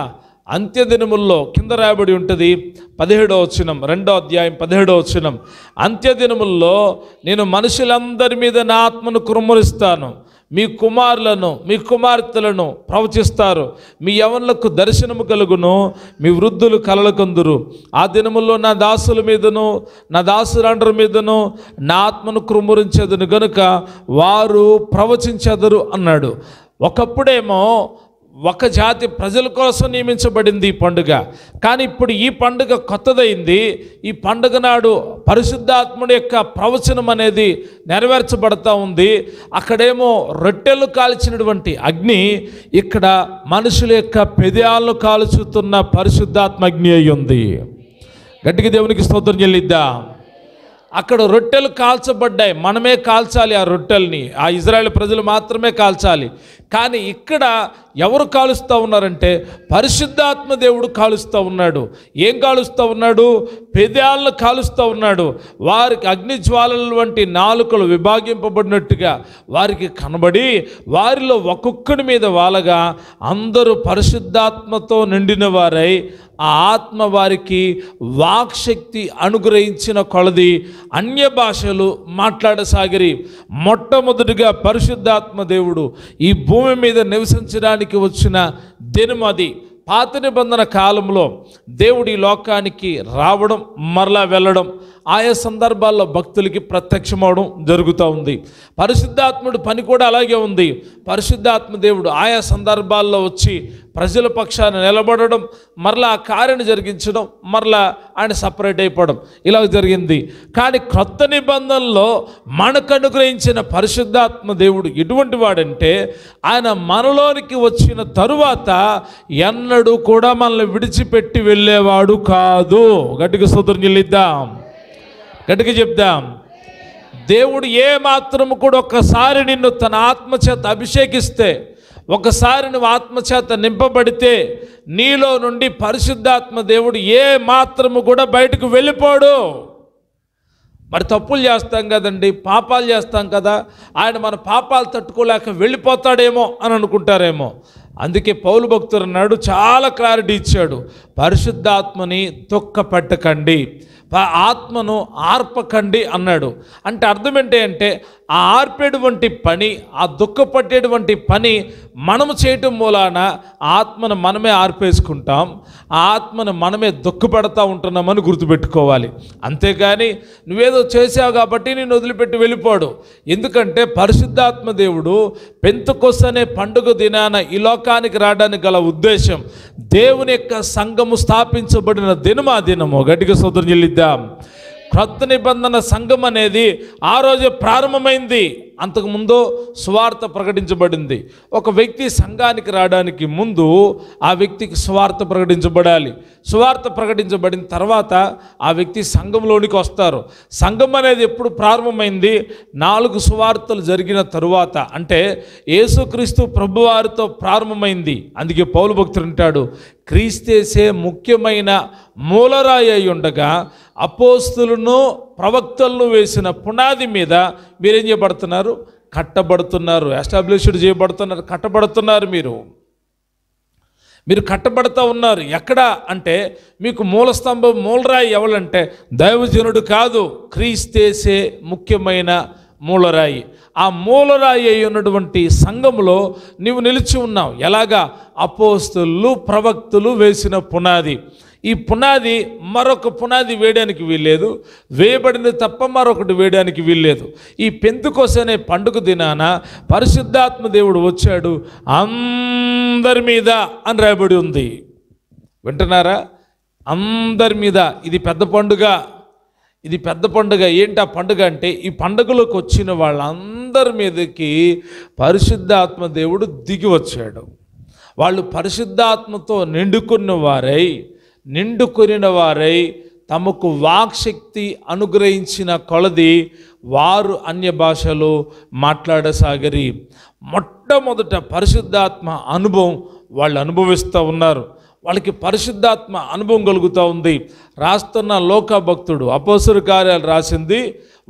అంత్యదినముల్లో కింద రాయబడి ఉంటుంది పదిహేడో వచ్చినం రెండో అధ్యాయం పదిహేడో వచనం అంత్యదినముల్లో నేను మనుషులందరి మీద నా ఆత్మను కురుమరిస్తాను మీ కుమారులను మీ కుమార్తెలను ప్రవచిస్తారు మీ యవనులకు దర్శనము కలుగును మీ వృద్ధులు కలలకందురు ఆ దినముల్లో నా దాసుల మీదను నా దాసురాండ్రి మీదను నా ఆత్మను కృమురించేదను గనుక వారు ప్రవచించేదరు అన్నాడు ఒకప్పుడేమో ఒక జాతి ప్రజల కోసం నియమించబడింది ఈ పండుగ కానీ ఇప్పుడు ఈ పండుగ కొత్తదైంది ఈ పండుగ నాడు పరిశుద్ధాత్ముడి యొక్క ప్రవచనం అనేది నెరవేర్చబడతా ఉంది అక్కడేమో రొట్టెలు కాల్చినటువంటి అగ్ని ఇక్కడ మనుషుల యొక్క పెదయాలను కాల్చుతున్న పరిశుద్ధాత్మ అగ్ని అయి ఉంది గట్టికి దేవునికి స్తోత్రం చెల్లిద్దా అక్కడ రొట్టెలు కాల్చబడ్డాయి మనమే కాల్చాలి ఆ రొట్టెల్ని ఆ ఇజ్రాయెల్ ప్రజలు మాత్రమే కాల్చాలి కానీ ఇక్కడ ఎవరు కాలుస్తూ ఉన్నారంటే పరిశుద్ధాత్మ దేవుడు కాలుస్తూ ఉన్నాడు ఏం కాలుస్తూ ఉన్నాడు పెదాలను కాలుస్తూ ఉన్నాడు వారికి అగ్నిజ్వాలల వంటి నాలుకలు విభాగింపబడినట్టుగా వారికి కనబడి వారిలో ఒక్కొక్కడి మీద వాలగా అందరూ పరిశుద్ధాత్మతో నిండిన వారై ఆ ఆత్మ వారికి వాక్శక్తి అనుగ్రహించిన కొలది అన్య భాషలు మాట్లాడసాగిరి మొట్టమొదటిగా పరిశుద్ధాత్మ దేవుడు ఈ భూమి భూమి మీద నివసించడానికి వచ్చిన అది పాత నిబంధన కాలంలో దేవుడి లోకానికి రావడం మరలా వెళ్ళడం ఆయా సందర్భాల్లో భక్తులకి ప్రత్యక్షమవడం జరుగుతూ ఉంది పరిశుద్ధాత్ముడు పని కూడా అలాగే ఉంది పరిశుద్ధాత్మ దేవుడు ఆయా సందర్భాల్లో వచ్చి ప్రజల పక్షాన నిలబడడం మరలా ఆ కార్యను జరిగించడం మరలా ఆయన సపరేట్ అయిపోవడం ఇలా జరిగింది కానీ క్రొత్త నిబంధనలో మనకు అనుగ్రహించిన పరిశుద్ధాత్మ దేవుడు ఎటువంటి వాడంటే ఆయన మనలోనికి వచ్చిన తరువాత ఎన్నడూ కూడా మనల్ని విడిచిపెట్టి వెళ్ళేవాడు కాదు గట్టిగా సూత్రం చెల్లిద్దాం గట్టిగా చెప్దాం దేవుడు ఏ మాత్రము కూడా ఒక్కసారి నిన్ను తన ఆత్మచేత అభిషేకిస్తే ఒకసారి నువ్వు ఆత్మచేత నింపబడితే నీలో నుండి పరిశుద్ధాత్మ దేవుడు ఏ మాత్రము కూడా బయటకు వెళ్ళిపోడు మరి తప్పులు చేస్తాం కదండి పాపాలు చేస్తాం కదా ఆయన మన పాపాలు తట్టుకోలేక వెళ్ళిపోతాడేమో అని అనుకుంటారేమో అందుకే పౌలు భక్తులు అన్నాడు చాలా క్లారిటీ ఇచ్చాడు పరిశుద్ధాత్మని తొక్క పట్టకండి ఆత్మను ఆర్పకండి అన్నాడు అంటే అర్థం ఏంటి అంటే ఆ ఆర్పేటువంటి పని ఆ దుఃఖపట్టేటువంటి పని మనము చేయటం మూలాన ఆత్మను మనమే ఆర్పేసుకుంటాం ఆ ఆత్మను మనమే దుఃఖపడతా ఉంటున్నామని గుర్తుపెట్టుకోవాలి అంతేకాని నువ్వేదో చేసావు కాబట్టి నేను వదిలిపెట్టి వెళ్ళిపోడు ఎందుకంటే పరిశుద్ధాత్మ దేవుడు పెంతుకొస్ అనే పండుగ దినాన ఈ లోకానికి రావడానికి గల ఉద్దేశం దేవుని యొక్క సంఘము స్థాపించబడిన ఆ దినము గట్టిగా సోదరు చెల్లిద్దాం క్రొత్త నిబంధన సంఘం అనేది ఆ రోజే ప్రారంభమైంది అంతకుముందు స్వార్థ ప్రకటించబడింది ఒక వ్యక్తి సంఘానికి రావడానికి ముందు ఆ వ్యక్తికి స్వార్థ ప్రకటించబడాలి స్వార్థ ప్రకటించబడిన తర్వాత ఆ వ్యక్తి సంఘంలోనికి వస్తారు సంఘం అనేది ఎప్పుడు ప్రారంభమైంది నాలుగు సువార్తలు జరిగిన తరువాత అంటే యేసుక్రీస్తు ప్రభువారితో ప్రారంభమైంది అందుకే పౌలు భక్తులు అంటాడు క్రీస్తేసే ముఖ్యమైన మూలరాయి అయి ఉండగా అపోస్తులను ప్రవక్తలను వేసిన పునాది మీద మీరేం చేయబడుతున్నారు కట్టబడుతున్నారు ఎస్టాబ్లిష్డ్ చేయబడుతున్నారు కట్టబడుతున్నారు మీరు మీరు కట్టబడతా ఉన్నారు ఎక్కడ అంటే మీకు మూలస్తంభం మూలరాయి ఎవరంటే దైవజనుడు కాదు క్రీస్తేసే ముఖ్యమైన మూలరాయి ఆ మూలరాయి అయి ఉన్నటువంటి సంఘంలో నీవు నిలిచి ఉన్నావు ఎలాగా అపోస్తులు ప్రవక్తులు వేసిన పునాది ఈ పునాది మరొక పునాది వేయడానికి వీల్లేదు వేయబడింది తప్ప మరొకటి వేయడానికి వీల్లేదు ఈ పెంతుకోసం అనే పండుగ దినాన పరిశుద్ధాత్మ దేవుడు వచ్చాడు అందరి మీద అని రాయబడి ఉంది వింటున్నారా అందరి మీద ఇది పెద్ద పండుగ ఇది పెద్ద పండుగ ఏంటి ఆ పండుగ అంటే ఈ పండుగలోకి వచ్చిన వాళ్ళందరి మీదకి పరిశుద్ధాత్మ దేవుడు దిగి వచ్చాడు వాళ్ళు పరిశుద్ధాత్మతో నిండుకున్న వారై నిండుకొనిన వారై తమకు వాక్శక్తి అనుగ్రహించిన కొలది వారు అన్య భాషలు మాట్లాడసాగరి మొట్టమొదట పరిశుద్ధాత్మ అనుభవం వాళ్ళు అనుభవిస్తూ ఉన్నారు వాళ్ళకి పరిశుద్ధాత్మ అనుభవం కలుగుతూ ఉంది రాస్తున్న లోకా భక్తుడు అపోసరు కార్యాలు రాసింది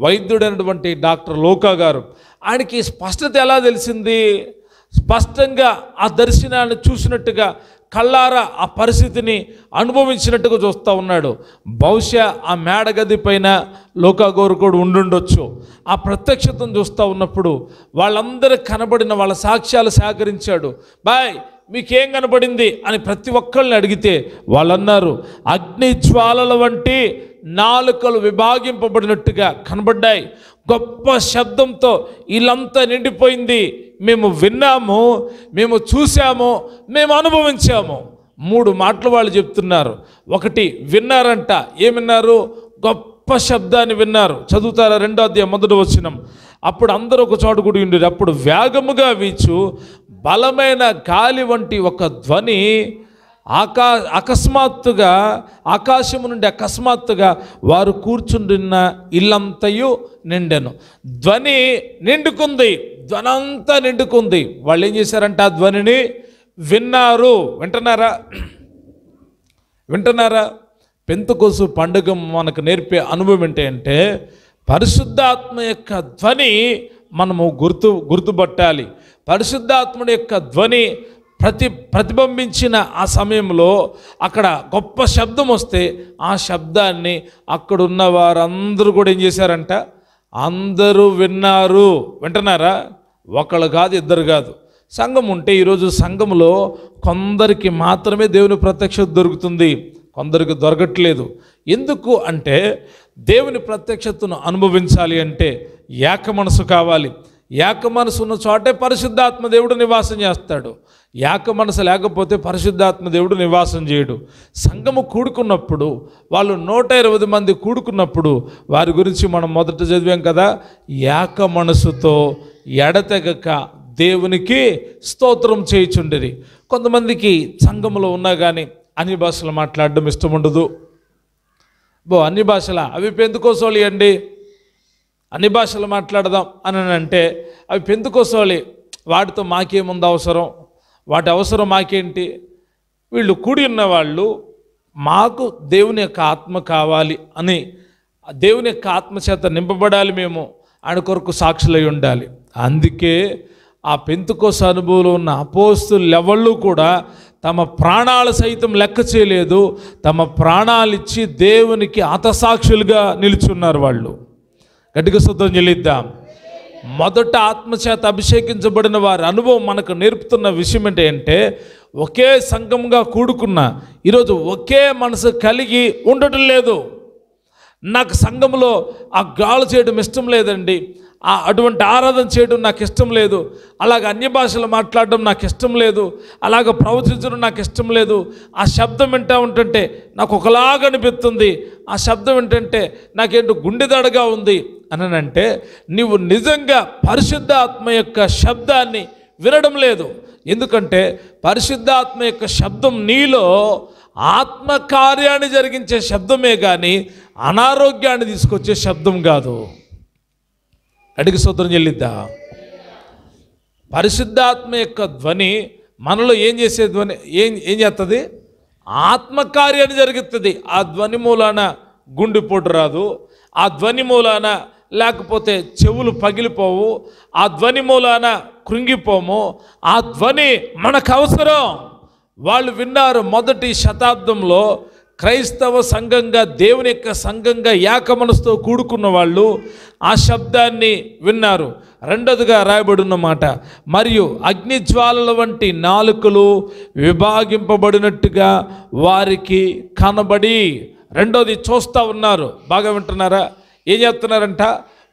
వైద్యుడైనటువంటి డాక్టర్ లోకా గారు ఆయనకి స్పష్టత ఎలా తెలిసింది స్పష్టంగా ఆ దర్శనాన్ని చూసినట్టుగా కళ్ళారా ఆ పరిస్థితిని అనుభవించినట్టుగా చూస్తూ ఉన్నాడు బహుశా ఆ మేడగది పైన లోకాగోరుకోడు ఉండుండొచ్చు ఆ ప్రత్యక్షతను చూస్తూ ఉన్నప్పుడు వాళ్ళందరూ కనబడిన వాళ్ళ సాక్ష్యాలు సేకరించాడు బాయ్ మీకేం కనబడింది అని ప్రతి ఒక్కళ్ళని అడిగితే వాళ్ళన్నారు అగ్ని జ్వాలల వంటి నాలుకలు విభాగింపబడినట్టుగా కనబడ్డాయి గొప్ప శబ్దంతో ఇల్లంతా నిండిపోయింది మేము విన్నాము మేము చూసాము మేము అనుభవించాము మూడు మాటలు వాళ్ళు చెప్తున్నారు ఒకటి విన్నారంట ఏమిన్నారు గొప్ప శబ్దాన్ని విన్నారు చదువుతారా రెండో అధ్యాయం మొదటి వచ్చినం అప్పుడు అందరూ ఒక చోట గుడి ఉండేది అప్పుడు వేగముగా వీచు బలమైన గాలి వంటి ఒక ధ్వని ఆకా అకస్మాత్తుగా ఆకాశము నుండి అకస్మాత్తుగా వారు కూర్చుండిన్న ఇల్లంతయు నిండెను ధ్వని నిండుకుంది ధ్వనంతా నిండుకుంది వాళ్ళు ఏం చేశారంట ఆ ధ్వనిని విన్నారు వింటున్నారా వింటున్నారా పెంతుకోసు పండుగ మనకు నేర్పే అనుభవం ఏంటంటే పరిశుద్ధాత్మ యొక్క ధ్వని మనము గుర్తు గుర్తుపట్టాలి పరిశుద్ధాత్ముడి యొక్క ధ్వని ప్రతి ప్రతిబింబించిన ఆ సమయంలో అక్కడ గొప్ప శబ్దం వస్తే ఆ శబ్దాన్ని అక్కడున్న వారందరూ కూడా ఏం చేశారంట అందరూ విన్నారు వింటున్నారా ఒకళ్ళు కాదు ఇద్దరు కాదు సంఘం ఉంటే ఈరోజు సంఘంలో కొందరికి మాత్రమే దేవుని ప్రత్యక్షత దొరుకుతుంది కొందరికి దొరకట్లేదు ఎందుకు అంటే దేవుని ప్రత్యక్షతను అనుభవించాలి అంటే ఏక మనసు కావాలి ఏక మనసు ఉన్న చోటే పరిశుద్ధాత్మ దేవుడు నివాసం చేస్తాడు ఏక మనసు లేకపోతే పరిశుద్ధాత్మ దేవుడు నివాసం చేయడు సంఘము కూడుకున్నప్పుడు వాళ్ళు నూట ఇరవై మంది కూడుకున్నప్పుడు వారి గురించి మనం మొదట చదివాం కదా ఏక మనసుతో ఎడతెగక దేవునికి స్తోత్రం చేయిచుండేది కొంతమందికి సంఘములో ఉన్నా కానీ అన్ని భాషలు మాట్లాడడం ఇష్టం ఉండదు బో అన్ని భాషల అవి పెందుకోసోళి అండి అన్ని భాషలు మాట్లాడదాం అని అంటే అవి పెందుకోసోలి వాటితో మాకేముంది అవసరం వాటి అవసరం మాకేంటి వీళ్ళు కూడి ఉన్న వాళ్ళు మాకు దేవుని యొక్క ఆత్మ కావాలి అని దేవుని యొక్క ఆత్మ చేత నింపబడాలి మేము ఆయన కొరకు సాక్షులై ఉండాలి అందుకే ఆ పెంతుకోస అనుభవంలో ఉన్న అపోస్తులు ఎవళ్ళు కూడా తమ ప్రాణాలు సైతం లెక్క చేయలేదు తమ ప్రాణాలిచ్చి దేవునికి అతసాక్షులుగా నిలుచున్నారు వాళ్ళు గట్టిగా శుద్ధం చెల్లిద్దాం మొదట ఆత్మచేత అభిషేకించబడిన వారి అనుభవం మనకు నేర్పుతున్న విషయం ఏంటంటే ఒకే సంఘంగా కూడుకున్న ఈరోజు ఒకే మనసు కలిగి ఉండటం లేదు నాకు సంఘంలో ఆ గాలు చేయడం ఇష్టం లేదండి అటువంటి ఆరాధన చేయడం నాకు ఇష్టం లేదు అలాగ అన్య భాషలు మాట్లాడడం నాకు ఇష్టం లేదు అలాగ ప్రవచించడం నాకు ఇష్టం లేదు ఆ శబ్దం వింటా ఉంటుంటే నాకు ఒకలాగా అనిపిస్తుంది ఆ శబ్దం ఏంటంటే నాకేంటో గుండెదడగా ఉంది అని అంటే నీవు నిజంగా పరిశుద్ధాత్మ యొక్క శబ్దాన్ని వినడం లేదు ఎందుకంటే పరిశుద్ధాత్మ యొక్క శబ్దం నీలో ఆత్మకార్యాన్ని జరిగించే శబ్దమే కానీ అనారోగ్యాన్ని తీసుకొచ్చే శబ్దం కాదు అడిగి సూత్రం చెల్లిద్దా పరిశుద్ధాత్మ యొక్క ధ్వని మనలో ఏం చేసే ధ్వని ఏం ఏం చేస్తుంది ఆత్మకార్యాన్ని జరుగుతుంది ఆ ధ్వని మూలాన గుండెపోటు రాదు ఆ ధ్వని మూలాన లేకపోతే చెవులు పగిలిపోవు ఆ ధ్వని మూలాన కృంగిపోము ఆ ధ్వని మనకు అవసరం వాళ్ళు విన్నారు మొదటి శతాబ్దంలో క్రైస్తవ సంఘంగా దేవుని యొక్క సంఘంగా ఏక మనసుతో కూడుకున్న వాళ్ళు ఆ శబ్దాన్ని విన్నారు రెండోదిగా రాయబడి ఉన్నమాట మరియు అగ్నిజ్వాలల వంటి నాలుకలు విభాగింపబడినట్టుగా వారికి కనబడి రెండోది చూస్తూ ఉన్నారు బాగా వింటున్నారా ఏం చేస్తున్నారంట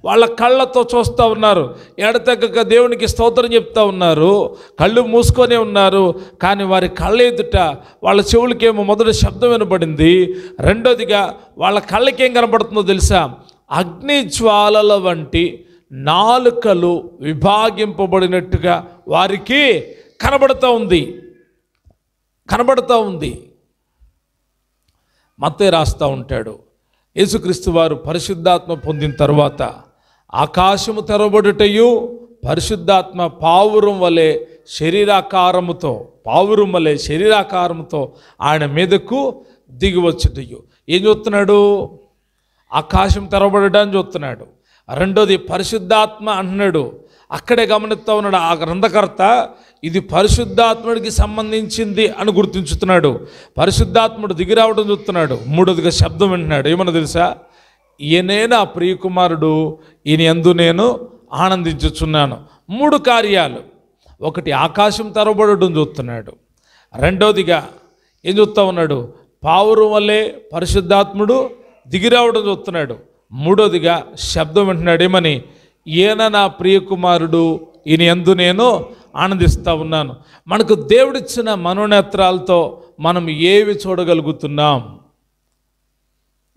వాళ్ళ కళ్ళతో చూస్తూ ఉన్నారు ఎడతెగ్గక దేవునికి స్తోత్రం చెప్తా ఉన్నారు కళ్ళు మూసుకొనే ఉన్నారు కానీ వారి కళ్ళ ఎదుట వాళ్ళ చెవులకేమో మొదటి శబ్దం వినబడింది రెండోదిగా వాళ్ళ కళ్ళకేం కనబడుతుందో తెలుసా అగ్ని జ్వాలల వంటి నాలుకలు విభాగింపబడినట్టుగా వారికి కనబడుతూ ఉంది కనబడుతూ ఉంది మతే రాస్తూ ఉంటాడు యేసుక్రీస్తు వారు పరిశుద్ధాత్మ పొందిన తర్వాత ఆకాశము తెరబడుటయు పరిశుద్ధాత్మ పావురం వలె శరీరాకారముతో పావురం వలె శరీరాకారముతో ఆయన మీదకు దిగివచ్చుటయు ఏం చూస్తున్నాడు ఆకాశం తెరబడటాన్ని చూస్తున్నాడు రెండోది పరిశుద్ధాత్మ అంటున్నాడు అక్కడే గమనిస్తూ ఉన్నాడు ఆ గ్రంథకర్త ఇది పరిశుద్ధాత్ముడికి సంబంధించింది అని గుర్తించుతున్నాడు పరిశుద్ధాత్ముడు దిగిరావడం చూస్తున్నాడు మూడోదిగా శబ్దం వింటున్నాడు ఏమన్నా తెలుసా ఈయనే నా ప్రియకుమారుడు ఈయన ఎందు నేను ఆనందించుచున్నాను మూడు కార్యాలు ఒకటి ఆకాశం తరబడడం చూస్తున్నాడు రెండవదిగా ఏం చూస్తూ ఉన్నాడు పావురం వల్లే పరిశుద్ధాత్ముడు దిగిరావడం చూస్తున్నాడు మూడోదిగా శబ్దం వింటున్నాడు ఏమని ఈయన నా ప్రియకుమారుడు ఈయన ఎందు నేను ఆనందిస్తూ ఉన్నాను మనకు దేవుడిచ్చిన మనోనేత్రాలతో మనం ఏవి చూడగలుగుతున్నాం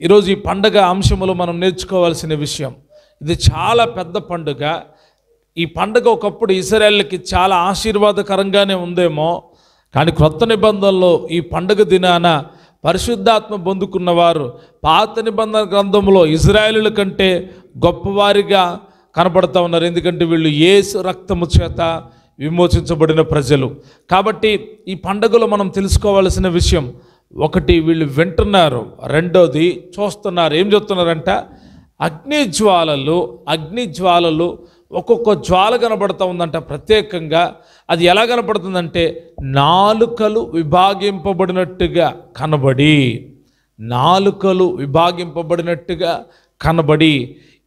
ఈరోజు ఈ పండుగ అంశములు మనం నేర్చుకోవాల్సిన విషయం ఇది చాలా పెద్ద పండుగ ఈ పండుగ ఒకప్పుడు ఇసరాళ్ళకి చాలా ఆశీర్వాదకరంగానే ఉందేమో కానీ క్రొత్త నిబంధనలో ఈ పండుగ దినాన పరిశుద్ధాత్మ పొందుకున్నవారు పాత నిబంధన గ్రంథంలో ఇజ్రాయేలుల కంటే గొప్పవారిగా కనపడతా ఉన్నారు ఎందుకంటే వీళ్ళు ఏసు రక్తము చేత విమోచించబడిన ప్రజలు కాబట్టి ఈ పండుగలో మనం తెలుసుకోవాల్సిన విషయం ఒకటి వీళ్ళు వింటున్నారు రెండోది చూస్తున్నారు ఏం చెప్తున్నారంట అగ్ని జ్వాలలు అగ్ని జ్వాలలు ఒక్కొక్క జ్వాల కనబడుతూ ఉందంట ప్రత్యేకంగా అది ఎలా కనబడుతుందంటే నాలుకలు విభాగింపబడినట్టుగా కనబడి నాలుకలు విభాగింపబడినట్టుగా కనబడి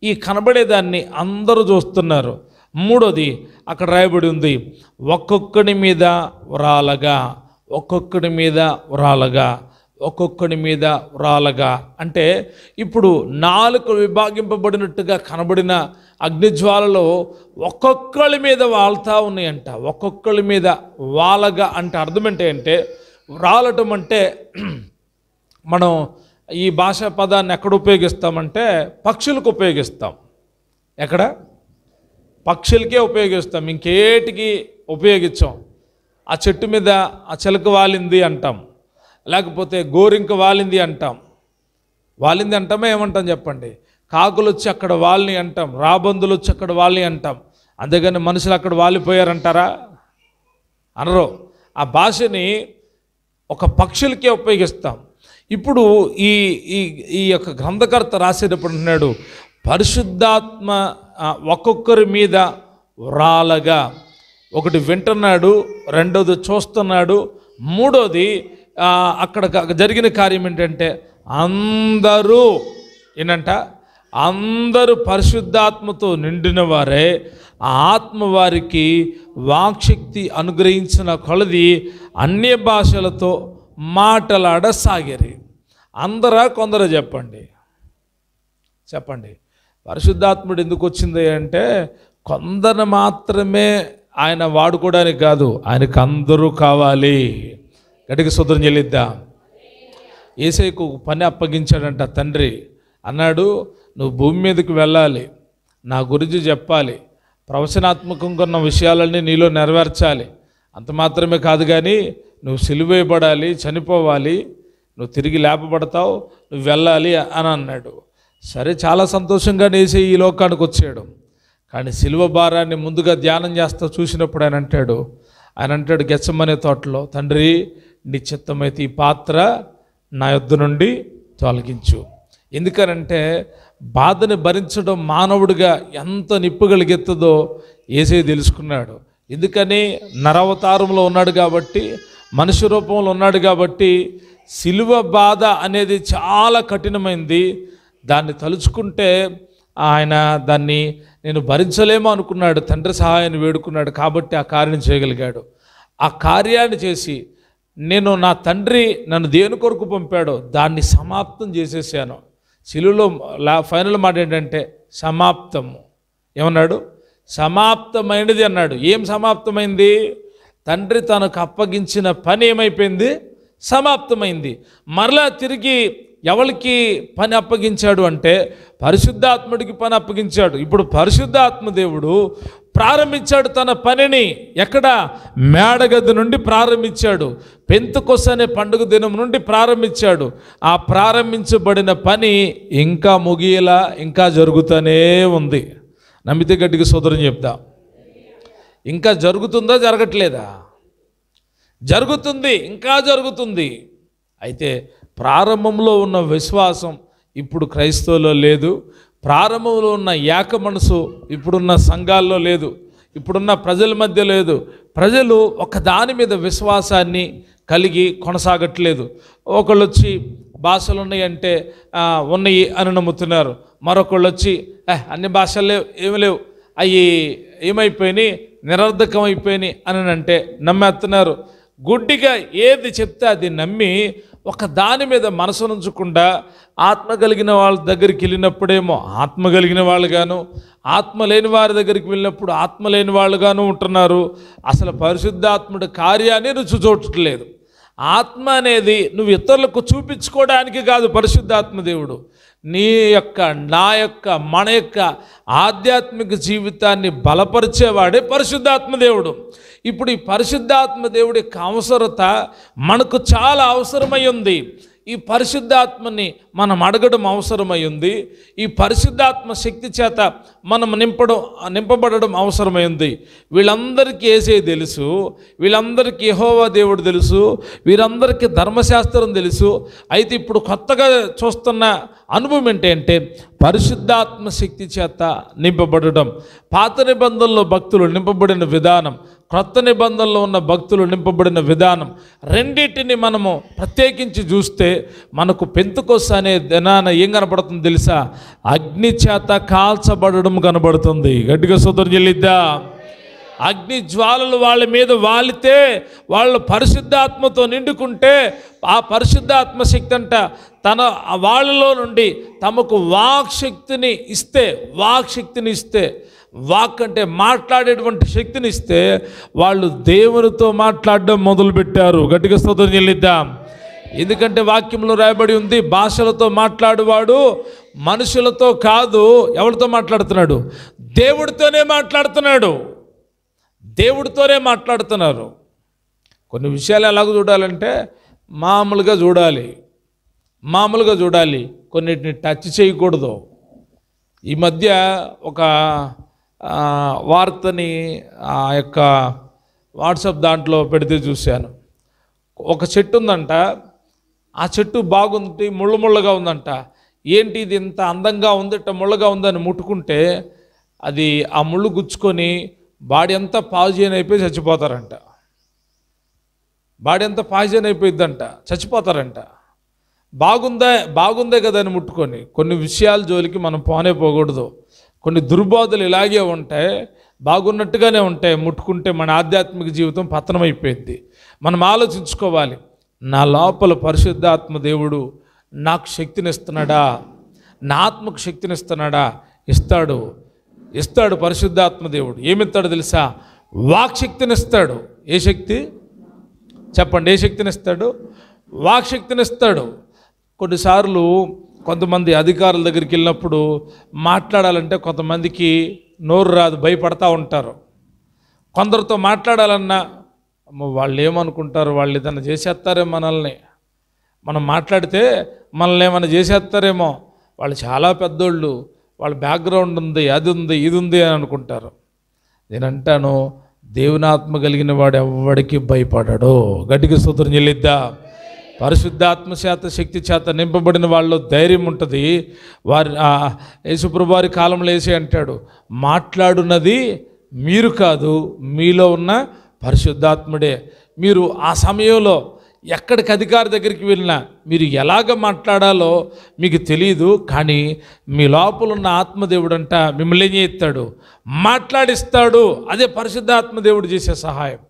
ఈ కనబడేదాన్ని అందరూ చూస్తున్నారు మూడోది అక్కడ రాయబడి ఉంది ఒక్కొక్కడి మీద వ్రాలగా ఒక్కొక్కడి మీద వ్రాలగా ఒక్కొక్కడి మీద వ్రాలగా అంటే ఇప్పుడు నాలుగు విభాగింపబడినట్టుగా కనబడిన అగ్నిజ్వాలలో ఒక్కొక్కళ్ళ మీద వాళ్తా ఉన్నాయంట ఒక్కొక్కళ్ళ మీద వాలగా అంటే అర్థం ఏంటంటే వ్రాలటం అంటే [clears throat] మనం ఈ భాషా పదాన్ని ఎక్కడ ఉపయోగిస్తామంటే పక్షులకు ఉపయోగిస్తాం ఎక్కడ పక్షులకే ఉపయోగిస్తాం ఇంకేటికి ఉపయోగించాం ఆ చెట్టు మీద ఆ చిలక వాలింది అంటాం లేకపోతే గోరింక వాలింది అంటాం వాలింది అంటామే ఏమంటాం చెప్పండి కాకులు వచ్చి అక్కడ వాళ్ళని అంటాం రాబందులు వచ్చి అక్కడ వాళ్ళని అంటాం అందుకని మనుషులు అక్కడ వాలిపోయారంటారా అనరు ఆ భాషని ఒక పక్షులకే ఉపయోగిస్తాం ఇప్పుడు ఈ ఈ ఈ యొక్క గ్రంథకర్త రాసేటప్పుడు అంటున్నాడు పరిశుద్ధాత్మ ఒక్కొక్కరి మీద వ్రాలగా ఒకటి వింటున్నాడు రెండోది చూస్తున్నాడు మూడోది అక్కడ జరిగిన కార్యం ఏంటంటే అందరూ ఏంటంట అందరూ పరిశుద్ధాత్మతో నిండిన వారే ఆత్మ వారికి వాక్శక్తి అనుగ్రహించిన కొలది అన్య భాషలతో మాటలాడసాగరి అందరా కొందరు చెప్పండి చెప్పండి పరిశుద్ధాత్ముడు ఎందుకు వచ్చింది అంటే కొందరు మాత్రమే ఆయన వాడుకోవడానికి కాదు ఆయనకు అందరూ కావాలి గడికి శుద్ధం చెల్లిద్దాం ఏసైకు పని అప్పగించాడంట తండ్రి అన్నాడు నువ్వు భూమి మీదకి వెళ్ళాలి నా గురించి చెప్పాలి ప్రవచనాత్మకంగా ఉన్న విషయాలన్నీ నీలో నెరవేర్చాలి అంత మాత్రమే కాదు కానీ నువ్వు సిలువేయబడాలి చనిపోవాలి నువ్వు తిరిగి లేపబడతావు నువ్వు వెళ్ళాలి అని అన్నాడు సరే చాలా సంతోషంగా నేసే ఈ లోకానికి వచ్చాడు కానీ శిలువ భారాన్ని ముందుగా ధ్యానం చేస్తూ చూసినప్పుడు ఆయన అంటాడు ఆయన అంటాడు గెచ్చమనే తోటలో తండ్రి నీ చిత్తమైతే ఈ పాత్ర నా యొద్ నుండి తొలగించు ఎందుకనంటే బాధని భరించడం మానవుడిగా ఎంత నిప్పుగలిగెత్తదో ఏసే తెలుసుకున్నాడు ఎందుకని నరవతారంలో ఉన్నాడు కాబట్టి మనిషి రూపంలో ఉన్నాడు కాబట్టి శిలువ బాధ అనేది చాలా కఠినమైంది దాన్ని తలుచుకుంటే ఆయన దాన్ని నేను భరించలేమో అనుకున్నాడు తండ్రి సహాయాన్ని వేడుకున్నాడు కాబట్టి ఆ కార్యం చేయగలిగాడు ఆ కార్యాన్ని చేసి నేను నా తండ్రి నన్ను దేని కొరకు పంపాడో దాన్ని సమాప్తం చేసేసాను లా ఫైనల్ మాట ఏంటంటే సమాప్తము ఏమన్నాడు సమాప్తమైనది అన్నాడు ఏం సమాప్తమైంది తండ్రి తనకు అప్పగించిన పని ఏమైపోయింది సమాప్తమైంది మరలా తిరిగి ఎవరికి పని అప్పగించాడు అంటే పరిశుద్ధాత్ముడికి పని అప్పగించాడు ఇప్పుడు పరిశుద్ధాత్మ దేవుడు ప్రారంభించాడు తన పనిని ఎక్కడ మేడగది నుండి ప్రారంభించాడు పెంతు అనే పండుగ దినం నుండి ప్రారంభించాడు ఆ ప్రారంభించబడిన పని ఇంకా ముగియలా ఇంకా జరుగుతూనే ఉంది నమ్మితే గడ్డికి సోదరం చెప్తా ఇంకా జరుగుతుందా జరగట్లేదా జరుగుతుంది ఇంకా జరుగుతుంది అయితే ప్రారంభంలో ఉన్న విశ్వాసం ఇప్పుడు క్రైస్తవులో లేదు ప్రారంభంలో ఉన్న ఏక మనసు ఇప్పుడున్న సంఘాల్లో లేదు ఇప్పుడున్న ప్రజల మధ్య లేదు ప్రజలు ఒక దాని మీద విశ్వాసాన్ని కలిగి కొనసాగట్లేదు ఒకళ్ళు వచ్చి భాషలు ఉన్నాయంటే ఉన్నాయి అని నమ్ముతున్నారు మరొకళ్ళు వచ్చి అన్ని భాషలు లేవు ఏమి లేవు అవి ఏమైపోయినాయి నిరర్ధకం అయిపోయినాయి అని అంటే నమ్మేస్తున్నారు గుడ్డిగా ఏది చెప్తే అది నమ్మి ఒక దాని మీద మనసునుంచకుండా ఆత్మ కలిగిన వాళ్ళ దగ్గరికి వెళ్ళినప్పుడేమో ఆత్మ కలిగిన వాళ్ళుగాను ఆత్మ లేని వారి దగ్గరికి వెళ్ళినప్పుడు ఆత్మ లేని వాళ్ళుగాను ఉంటున్నారు అసలు పరిశుద్ధాత్ముడి కార్యాన్ని రుచి చూడట్లేదు ఆత్మ అనేది నువ్వు ఇతరులకు చూపించుకోవడానికి కాదు పరిశుద్ధాత్మ దేవుడు నీ యొక్క నా యొక్క మన యొక్క ఆధ్యాత్మిక జీవితాన్ని బలపరిచేవాడే పరిశుద్ధాత్మ దేవుడు ఇప్పుడు ఈ దేవుడి యొక్క అవసరత మనకు చాలా అవసరమై ఉంది ఈ పరిశుద్ధాత్మని మనం అడగడం అవసరమై ఉంది ఈ పరిశుద్ధాత్మ శక్తి చేత మనం నింపడం నింపబడడం అవసరమై ఉంది వీళ్ళందరికీ ఏసే తెలుసు వీళ్ళందరికీ యహోవా దేవుడు తెలుసు వీరందరికీ ధర్మశాస్త్రం తెలుసు అయితే ఇప్పుడు కొత్తగా చూస్తున్న అనుభవం ఏంటంటే పరిశుద్ధాత్మ శక్తి చేత నింపబడటం పాత నిబంధనలో భక్తులు నింపబడిన విధానం క్రొత్త నిబంధనలో ఉన్న భక్తులు నింపబడిన విధానం రెండింటిని మనము ప్రత్యేకించి చూస్తే మనకు పెంతుకొస్త అనే దినాన ఏం కనబడుతుంది తెలుసా అగ్ని చేత కాల్చబడడం కనబడుతుంది గట్టిగా సోదరు చెల్లిద్దా అగ్ని జ్వాలలు వాళ్ళ మీద వాలితే వాళ్ళు పరిశుద్ధాత్మతో నిండుకుంటే ఆ పరిశుద్ధాత్మ శక్తి అంట తన వాళ్ళలో నుండి తమకు వాక్ శక్తిని ఇస్తే వాక్ శక్తిని ఇస్తే వాక్ అంటే మాట్లాడేటువంటి శక్తిని ఇస్తే వాళ్ళు దేవునితో మాట్లాడడం మొదలుపెట్టారు గట్టిగా స్తోత్రం చెల్లిద్దాం ఎందుకంటే వాక్యంలో రాయబడి ఉంది భాషలతో మాట్లాడువాడు మనుషులతో కాదు ఎవరితో మాట్లాడుతున్నాడు దేవుడితోనే మాట్లాడుతున్నాడు దేవుడితోనే మాట్లాడుతున్నారు కొన్ని విషయాలు ఎలాగ చూడాలంటే మామూలుగా చూడాలి మామూలుగా చూడాలి కొన్నిటిని టచ్ చేయకూడదు ఈ మధ్య ఒక వార్తని ఆ యొక్క వాట్సాప్ దాంట్లో పెడితే చూశాను ఒక చెట్టు ఉందంట ఆ చెట్టు బాగుంది ముళ్ళు ముళ్ళగా ఉందంట ఏంటి ఇది ఇంత అందంగా ఉంది ఇట్ట ముళ్ళగా ఉందని ముట్టుకుంటే అది ఆ ముళ్ళు గుచ్చుకొని బాడీ అంతా పాయిజన్ అయిపోయి చచ్చిపోతారంట బాడీ అంతా పాయిజన్ అయిపోయిందంట చచ్చిపోతారంట బాగుందా బాగుందే కదా అని ముట్టుకొని కొన్ని విషయాల జోలికి మనం పోనే పోకూడదు కొన్ని దుర్బోధలు ఇలాగే ఉంటాయి బాగున్నట్టుగానే ఉంటాయి ముట్టుకుంటే మన ఆధ్యాత్మిక జీవితం పతనం అయిపోయింది మనం ఆలోచించుకోవాలి నా లోపల పరిశుద్ధాత్మ దేవుడు నాకు శక్తినిస్తున్నాడా నా ఆత్మకు శక్తినిస్తున్నాడా ఇస్తాడు ఇస్తాడు పరిశుద్ధాత్మ దేవుడు ఏమిస్తాడు తెలుసా వాక్శక్తిని ఇస్తాడు ఏ శక్తి చెప్పండి ఏ శక్తిని ఇస్తాడు వాక్శక్తిని ఇస్తాడు కొన్నిసార్లు కొంతమంది అధికారుల దగ్గరికి వెళ్ళినప్పుడు మాట్లాడాలంటే కొంతమందికి నోరు రాదు భయపడతా ఉంటారు కొందరితో మాట్లాడాలన్నా వాళ్ళు ఏమనుకుంటారు వాళ్ళు ఏదైనా చేసేస్తారేమో మనల్ని మనం మాట్లాడితే మనల్ని ఏమైనా చేసేస్తారేమో వాళ్ళు చాలా పెద్దోళ్ళు వాళ్ళ బ్యాక్గ్రౌండ్ ఉంది అది ఉంది ఇది ఉంది అని అనుకుంటారు నేను అంటాను దేవునాత్మ కలిగిన వాడు ఎవ్వడికి భయపడడు గడ్డికి సూత్రం చెల్లిద్దా పరిశుద్ధాత్మ చేత శక్తి చేత నింపబడిన వాళ్ళు ధైర్యం ఉంటుంది వారి యేసుప్రభువారి కాలంలో వేసి అంటాడు మాట్లాడున్నది మీరు కాదు మీలో ఉన్న పరిశుద్ధాత్ముడే మీరు ఆ సమయంలో ఎక్కడికి అధికారి దగ్గరికి వెళ్ళినా మీరు ఎలాగ మాట్లాడాలో మీకు తెలియదు కానీ మీ లోపల ఉన్న ఆత్మదేవుడంట మిమ్మల్ని ఏం చేస్తాడు మాట్లాడిస్తాడు అదే ఆత్మదేవుడు చేసే సహాయం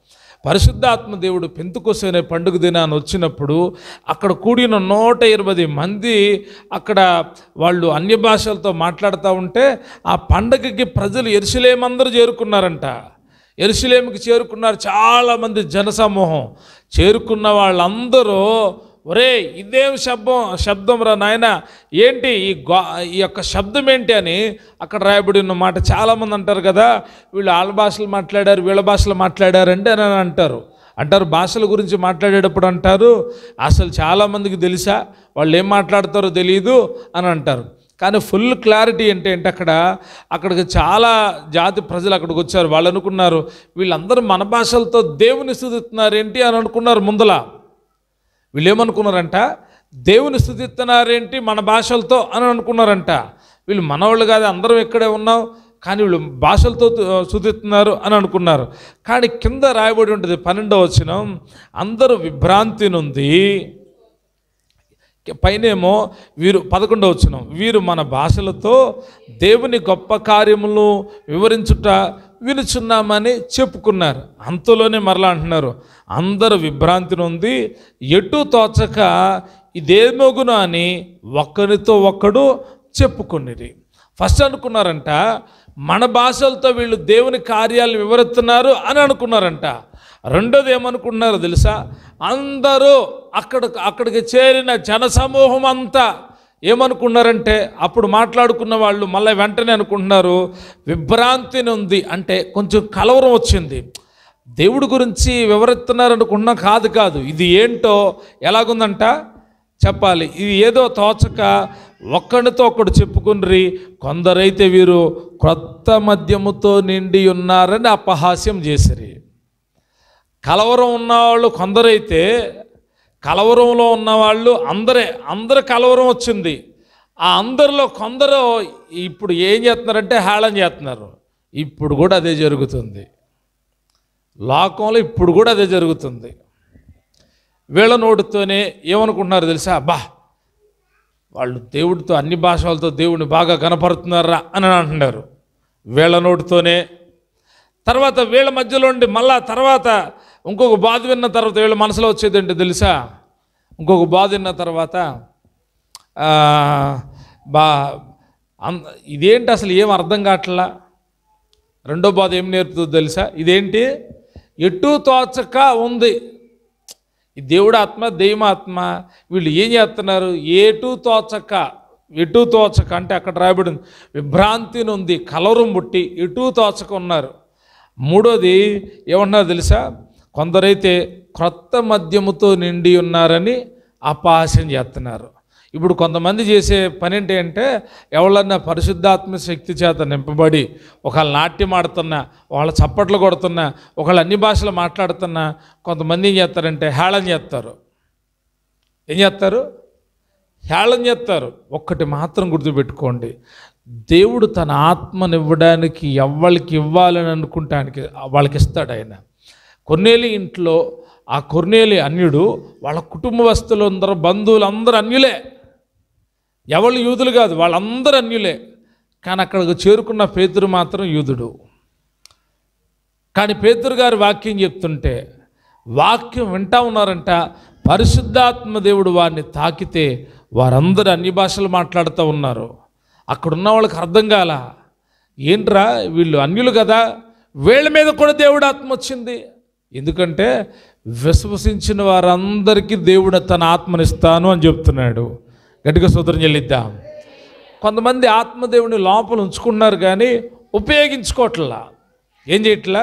పరిశుద్ధాత్మదేవుడు పెంతుకొసనే పండుగ దినాన్ని వచ్చినప్పుడు అక్కడ కూడిన నూట ఇరవై మంది అక్కడ వాళ్ళు అన్య భాషలతో మాట్లాడుతూ ఉంటే ఆ పండగకి ప్రజలు ఎరుసలేమందరూ చేరుకున్నారంట ఎరుసలేముకి చేరుకున్నారు చాలామంది జనసమూహం చేరుకున్న వాళ్ళందరూ ఒరే ఇదేం శబ్దం శబ్దం రా నాయన ఏంటి ఈ గో ఈ యొక్క శబ్దం ఏంటి అని అక్కడ రాయబడి ఉన్న మాట చాలామంది అంటారు కదా వీళ్ళు వాళ్ళ భాషలు మాట్లాడారు వీళ్ళ భాషలు మాట్లాడారంటే అని అంటారు అంటారు భాషల గురించి మాట్లాడేటప్పుడు అంటారు అసలు చాలామందికి తెలుసా వాళ్ళు ఏం మాట్లాడతారో తెలియదు అని అంటారు కానీ ఫుల్ క్లారిటీ అంటే ఏంటి అక్కడ అక్కడికి చాలా జాతి ప్రజలు అక్కడికి వచ్చారు వాళ్ళు అనుకున్నారు వీళ్ళందరూ మన భాషలతో దేవుని ఏంటి అని అనుకున్నారు ముందల వీళ్ళేమనుకున్నారంట దేవుని స్థుతిస్తున్నారేంటి మన భాషలతో అని అనుకున్నారంట వీళ్ళు మనవాళ్ళు కాదు అందరం ఇక్కడే ఉన్నాం కానీ వీళ్ళు భాషలతో శుద్ధిస్తున్నారు అని అనుకున్నారు కానీ కింద రాయబడి ఉంటుంది పన్నెండవ వచ్చిన అందరూ విభ్రాంతి నుండి పైనేమో వీరు పదకొండవ వచ్చిన వీరు మన భాషలతో దేవుని గొప్ప కార్యములు వివరించుట వినుచున్నామని చెప్పుకున్నారు అంతలోనే మరలా అంటున్నారు అందరు విభ్రాంతి ఉంది ఎటు తోచక ఇదేమోగును అని ఒక్కరితో ఒక్కడు చెప్పుకునేది ఫస్ట్ అనుకున్నారంట మన భాషలతో వీళ్ళు దేవుని కార్యాలు వివరిస్తున్నారు అని అనుకున్నారంట రెండోది ఏమనుకున్నారో తెలుసా అందరూ అక్కడ అక్కడికి చేరిన జనసమూహం అంతా ఏమనుకున్నారంటే అప్పుడు మాట్లాడుకున్న వాళ్ళు మళ్ళీ వెంటనే అనుకుంటున్నారు విభ్రాంతిని ఉంది అంటే కొంచెం కలవరం వచ్చింది దేవుడి గురించి వివరిస్తున్నారనుకున్నా కాదు కాదు ఇది ఏంటో ఎలాగుందంట చెప్పాలి ఇది ఏదో తోచక ఒక్కడితో ఒకడు చెప్పుకుని కొందరైతే వీరు క్రొత్త మద్యముతో నిండి ఉన్నారని అపహాస్యం చేసిరి కలవరం ఉన్నవాళ్ళు కొందరైతే కలవరంలో ఉన్నవాళ్ళు అందరే అందరు కలవరం వచ్చింది ఆ అందరిలో కొందరు ఇప్పుడు ఏం చేస్తున్నారంటే హేళం చేస్తున్నారు ఇప్పుడు కూడా అదే జరుగుతుంది లోకంలో ఇప్పుడు కూడా అదే జరుగుతుంది వీళ్ళ నోటితోనే ఏమనుకుంటున్నారు తెలుసా అబ్బా వాళ్ళు దేవుడితో అన్ని భాషలతో దేవుడిని బాగా కనపడుతున్నారా అని అంటున్నారు వీళ్ళ నోటితోనే తర్వాత వీళ్ళ మధ్యలో ఉండి మళ్ళా తర్వాత ఇంకొక బాధ విన్న తర్వాత వీళ్ళ మనసులో వచ్చేది ఏంటో తెలుసా ఇంకొక బాధ విన్న తర్వాత బా ఇదేంటి అసలు ఏం అర్థం కావట్లా రెండో బాధ ఏం నేర్పుతుందో తెలుసా ఇదేంటి ఎటు తోచక ఉంది దేవుడు ఆత్మ దైవాత్మ వీళ్ళు ఏం చేస్తున్నారు ఏటు తోచక ఎటు తోచక అంటే అక్కడ రాబడి విభ్రాంతి నుంది కలవరం బుట్టి ఎటు తోచక ఉన్నారు మూడోది ఏమన్నారు తెలుసా కొందరైతే క్రొత్త మద్యముతో నిండి ఉన్నారని అపహాస్యం చేస్తున్నారు ఇప్పుడు కొంతమంది చేసే పని అంటే ఎవళ్ళన్నా పరిశుద్ధాత్మ శక్తి చేత నింపబడి ఒకళ్ళు నాట్యం ఆడుతున్నా వాళ్ళ చప్పట్లు కొడుతున్నా ఒకళ్ళు అన్ని భాషలు మాట్లాడుతున్నా కొంతమంది ఏం చేస్తారంటే హేళం చేస్తారు ఏం చేస్తారు హేళం చేస్తారు ఒక్కటి మాత్రం గుర్తుపెట్టుకోండి దేవుడు తన ఆత్మనివ్వడానికి ఎవరికి ఇవ్వాలని అనుకుంటానికి వాళ్ళకి ఇస్తాడు ఆయన కొన్నేలి ఇంట్లో ఆ కొర్నేలి అన్యుడు వాళ్ళ కుటుంబ బంధువులు అందరూ అన్యులే ఎవళ్ళు యూదులు కాదు వాళ్ళందరూ అన్యులే కానీ అక్కడికి చేరుకున్న పేతురు మాత్రం యూదుడు కానీ పేతురు గారు వాక్యం చెప్తుంటే వాక్యం వింటా ఉన్నారంట పరిశుద్ధాత్మ దేవుడు వారిని తాకితే వారందరూ అన్ని భాషలు మాట్లాడుతూ ఉన్నారు అక్కడున్న వాళ్ళకి అర్థం కాల ఏంట్రా వీళ్ళు అన్యులు కదా వీళ్ళ మీద కూడా దేవుడు ఆత్మ వచ్చింది ఎందుకంటే విశ్వసించిన వారందరికీ దేవుడు తన ఆత్మనిస్తాను అని చెప్తున్నాడు గట్టిగా సోదరం చెల్లిద్దాం కొంతమంది ఆత్మదేవుని లోపల ఉంచుకున్నారు కానీ ఉపయోగించుకోవట్లా ఏం చేయట్లా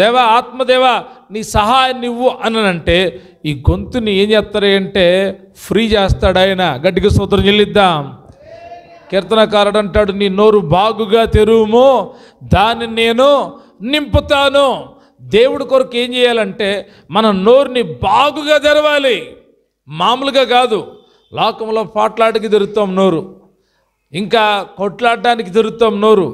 దేవా ఆత్మదేవా నీ సహాయాన్ని ఇవ్వు అంటే ఈ గొంతుని ఏం చేస్తారు అంటే ఫ్రీ చేస్తాడు ఆయన గట్టిగా సూత్రం చెల్లిద్దాం కీర్తనకారుడు అంటాడు నీ నోరు బాగుగా తెరువుము దాన్ని నేను నింపుతాను దేవుడి కొరకు ఏం చేయాలంటే మన నోరుని బాగుగా తెరవాలి మామూలుగా కాదు లోకంలో పాట్లాడికి తిరుగుతాం నోరు ఇంకా కొట్లాడడానికి తిరుగుతాం నోరు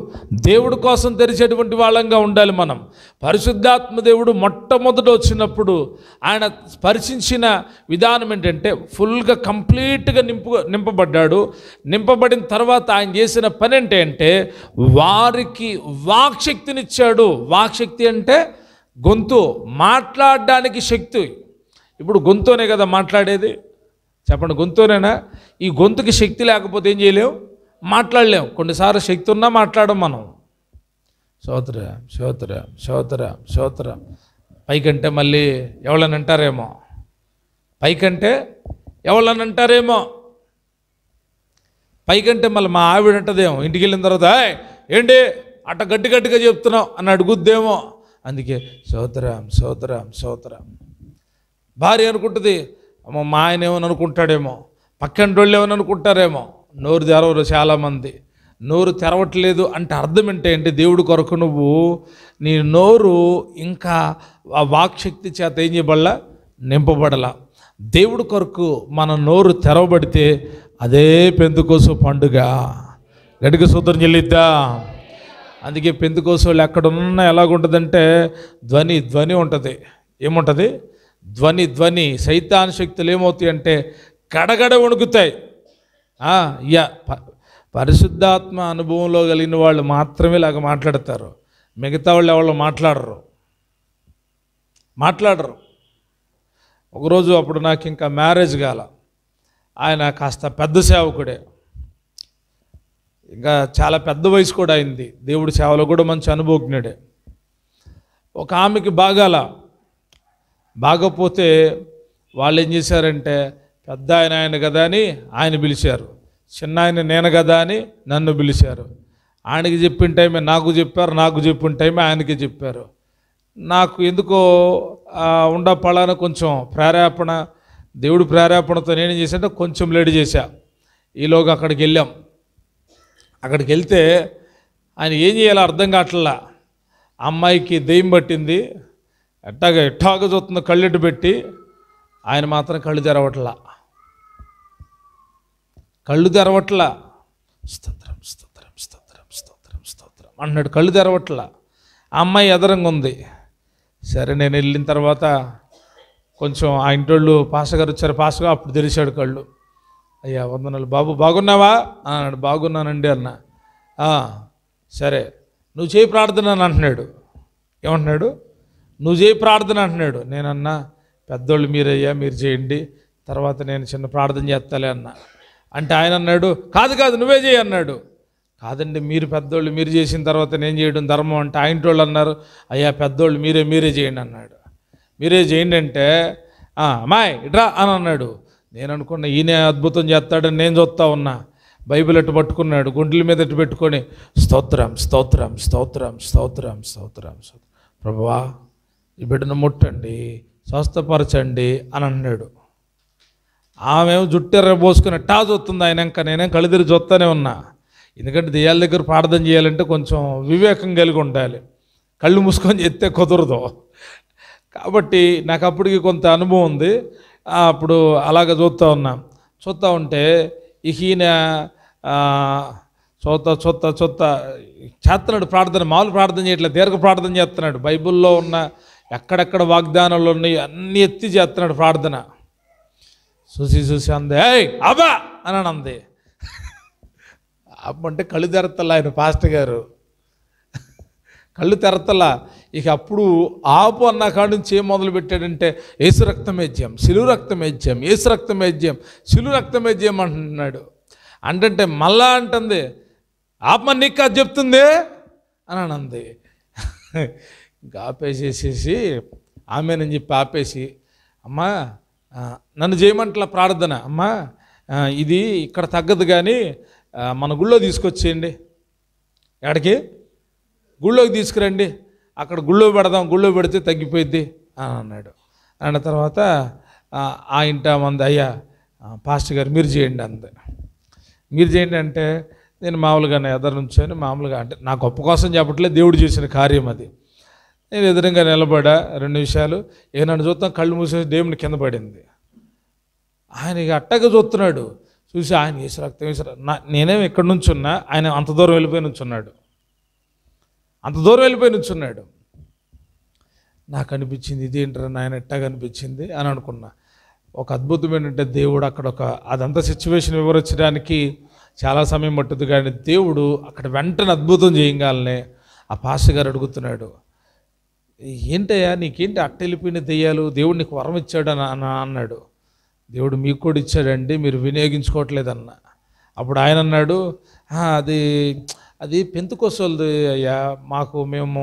దేవుడి కోసం తెరిచేటువంటి వాళ్ళంగా ఉండాలి మనం పరిశుద్ధాత్మ దేవుడు మొట్టమొదట వచ్చినప్పుడు ఆయన స్పర్శించిన విధానం ఏంటంటే ఫుల్గా కంప్లీట్గా నింపు నింపబడ్డాడు నింపబడిన తర్వాత ఆయన చేసిన పని ఏంటంటే వారికి వాక్శక్తినిచ్చాడు వాక్శక్తి అంటే గొంతు మాట్లాడడానికి శక్తి ఇప్పుడు గొంతునే కదా మాట్లాడేది చెప్పండి గొంతునైనా ఈ గొంతుకి శక్తి లేకపోతే ఏం చేయలేం మాట్లాడలేం కొన్నిసార్లు శక్తి ఉన్నా మాట్లాడము మనం శోత్ర శోత్ర శోత్ర శోత్ర పైకంటే మళ్ళీ ఎవళ్ళని అంటారేమో పైకంటే ఎవళ్ళని అంటారేమో పైకంటే మళ్ళీ మా ఆవిడ అంటదేమో ఇంటికి వెళ్ళిన తర్వాత ఏంటి అట్ట గట్టి గట్టిగా చెప్తున్నావు అని అడుగుద్దేమో అందుకే సోదరం సోదరం సోదరం భార్య అనుకుంటుంది అమ్మో మా ఆయన ఏమని అనుకుంటాడేమో పక్కన వాళ్ళు ఏమని అనుకుంటారేమో నోరు తెరవరు చాలామంది నోరు తెరవట్లేదు అంటే అర్థం ఏంటి దేవుడి కొరకు నువ్వు నీ నోరు ఇంకా ఆ వాక్శక్తి చేత ఏం చేయబడలా నింపబడలా దేవుడి కొరకు మన నోరు తెరవబడితే అదే పెందుకోసం పండుగ గడికి సూత్రం చెల్లిద్దా అందుకే పెందుకోసం ఎక్కడ ఉన్నా ఎలాగుంటుందంటే ధ్వని ధ్వని ఉంటుంది ఏముంటుంది ధ్వని ధ్వని సైతాన్ శక్తులు ఏమవుతాయి అంటే గడగడ వణుకుతాయి యా పరిశుద్ధాత్మ అనుభవంలో కలిగిన వాళ్ళు మాత్రమే ఇలాగ మాట్లాడతారు మిగతా వాళ్ళు ఎవరు మాట్లాడరు మాట్లాడరు ఒకరోజు అప్పుడు నాకు ఇంకా మ్యారేజ్ కాల ఆయన కాస్త పెద్ద సేవకుడే ఇంకా చాలా పెద్ద వయసు కూడా అయింది దేవుడి సేవలో కూడా మంచి అనుభవజ్ఞుడే ఒక ఆమెకి బాగాల బాగపోతే వాళ్ళు ఏం చేశారంటే పెద్ద ఆయన ఆయన కదా అని ఆయన పిలిచారు చిన్న ఆయన నేను కదా అని నన్ను పిలిచారు ఆయనకి చెప్పిన టైమే నాకు చెప్పారు నాకు చెప్పిన టైమే ఆయనకి చెప్పారు నాకు ఎందుకో ఉండ పళాన కొంచెం ప్రేరేపణ దేవుడు ప్రేరేపణతో నేనేం చేశానంటే కొంచెం లేట్ చేశా ఈలోగా అక్కడికి వెళ్ళాం అక్కడికి వెళ్తే ఆయన ఏం చేయాలో అర్థం కావట్లా అమ్మాయికి దెయ్యం పట్టింది ఎట్టాగ ఎట్టాగ చూస్తున్న కళ్ళెట్టు పెట్టి ఆయన మాత్రం కళ్ళు తెరవట్లా కళ్ళు తెరవట్లా స్తోత్రం స్తోత్రం స్తోత్రం స్తోత్రం స్తోత్రం అన్నాడు కళ్ళు తెరవట్లా ఆ అమ్మాయి ఎదరంగా ఉంది సరే నేను వెళ్ళిన తర్వాత కొంచెం ఆ ఇంటోళ్ళు పాసగారు వచ్చారు పాసగా అప్పుడు తెలిసాడు కళ్ళు అయ్యా వందనాలు బాబు బాగున్నావా అన్నాడు బాగున్నానండి అన్న సరే నువ్వు చేయి ప్రార్థన అని అంటున్నాడు ఏమంటున్నాడు నువ్వు చేయి ప్రార్థన అంటున్నాడు నేనన్నా పెద్దోళ్ళు మీరయ్యా మీరు చేయండి తర్వాత నేను చిన్న ప్రార్థన చేస్తాలే అన్నా అంటే ఆయన అన్నాడు కాదు కాదు నువ్వే చేయి అన్నాడు కాదండి మీరు పెద్దోళ్ళు మీరు చేసిన తర్వాత నేను చేయడం ధర్మం అంటే ఆయన వాళ్ళు అన్నారు అయ్యా పెద్దోళ్ళు మీరే మీరే చేయండి అన్నాడు మీరే చేయండి అంటే అమ్మాయి ఇట్రా అని అన్నాడు నేను అనుకున్న ఈయనే అద్భుతం చేస్తాడని నేను చూస్తా ఉన్నా బైబిల్ అట్టు పట్టుకున్నాడు గుండెల మీద అట్టు పెట్టుకొని స్తోత్రం స్తోత్రం స్తోత్రం స్తోత్రం స్తోత్రం స్తోత్రం ప్రభువా ఈ బిడ్డను ముట్టండి స్వస్థపరచండి అని అన్నాడు ఆమె జుట్టెర్ర పోసుకుని టాజ్ వస్తుంది ఆయన ఇంకా నేనేం కళ్ళిదిరి చూస్తూనే ఉన్నా ఎందుకంటే దెయ్యాల దగ్గర ప్రార్థన చేయాలంటే కొంచెం వివేకం కలిగి ఉండాలి కళ్ళు మూసుకొని చెప్తే కుదరదు కాబట్టి నాకు అప్పటికి కొంత అనుభవం ఉంది అప్పుడు అలాగ చూస్తూ ఉన్నా చూస్తూ ఉంటే ఈయన చూత చూత చూత చేస్తున్నాడు ప్రార్థన మామూలు ప్రార్థన చేయట్లేదు దీర్ఘ ప్రార్థన చేస్తున్నాడు బైబిల్లో ఉన్న ఎక్కడెక్కడ వాగ్దానాలు ఉన్నాయో అన్ని ఎత్తి చేస్తున్నాడు ప్రార్థన చూసి చూసి అంది ఏయ్ అబా అని అంది అబ్బంటే కళ్ళు తెరతల ఆయన పాస్టర్ గారు కళ్ళు తెరతల ఇక అప్పుడు ఆపు అన్న కాడి నుంచి ఏం మొదలు పెట్టాడంటే ఏసు రక్తమేజ్యం సిలువు రక్తమేజ్యం ఏసు రక్తమేజ్యం సిలువు రక్తమేజ్యం అంటున్నాడు అంటే మళ్ళా అంటుంది ఆపమ నీకు అది చెప్తుంది అని అంది ఇంకా ఆపేసేసేసి ఆమెనని చెప్పి ఆపేసి అమ్మా నన్ను చేయమంటలా ప్రార్థన అమ్మా ఇది ఇక్కడ తగ్గదు కానీ మన గుళ్ళో తీసుకొచ్చేయండి ఎక్కడికి గుళ్ళోకి తీసుకురండి అక్కడ గుళ్ళో పెడదాం గుళ్ళో పెడితే తగ్గిపోయిద్ది అని అన్నాడు అన్న తర్వాత ఆ ఇంట మంది అయ్యా పాస్టర్ గారు మీరు చేయండి అంత మీరు చేయండి అంటే నేను మామూలుగా ఎదరు నుంచొని మామూలుగా అంటే నా గొప్ప కోసం చెప్పట్లేదు దేవుడు చేసిన కార్యం అది నేను ఎదురుగా నిలబడా రెండు విషయాలు ఇక నన్ను చూస్తాం కళ్ళు మూసేసి దేవుని కింద పడింది ఆయన ఇక అట్టగా చూస్తున్నాడు చూసి ఆయన వేసి రక్తం వేసి నా నేనేం ఎక్కడి నుంచి ఉన్నా ఆయన అంత దూరం వెళ్ళిపోయి నుంచున్నాడు అంత దూరం వెళ్ళిపోయి నుంచున్నాడు నాకు అనిపించింది ఇదేంటరా నాయన ఎట్టగా అనిపించింది అని అనుకున్నా ఒక అద్భుతం ఏంటంటే దేవుడు అక్కడ ఒక అదంతా సిచ్యువేషన్ వివరించడానికి చాలా సమయం పట్టుద్ది కానీ దేవుడు అక్కడ వెంటనే అద్భుతం చేయగాలనే ఆ పాస్ గారు అడుగుతున్నాడు ఏంటయ్యా నీకేంటి అట్టెళ్ళిపోయిన దెయ్యాలు దేవుడు నీకు వరం ఇచ్చాడని అన్నాడు దేవుడు మీకు కూడా ఇచ్చాడండి మీరు వినియోగించుకోవట్లేదన్న అప్పుడు ఆయన అన్నాడు అది అది కోసలు అయ్యా మాకు మేము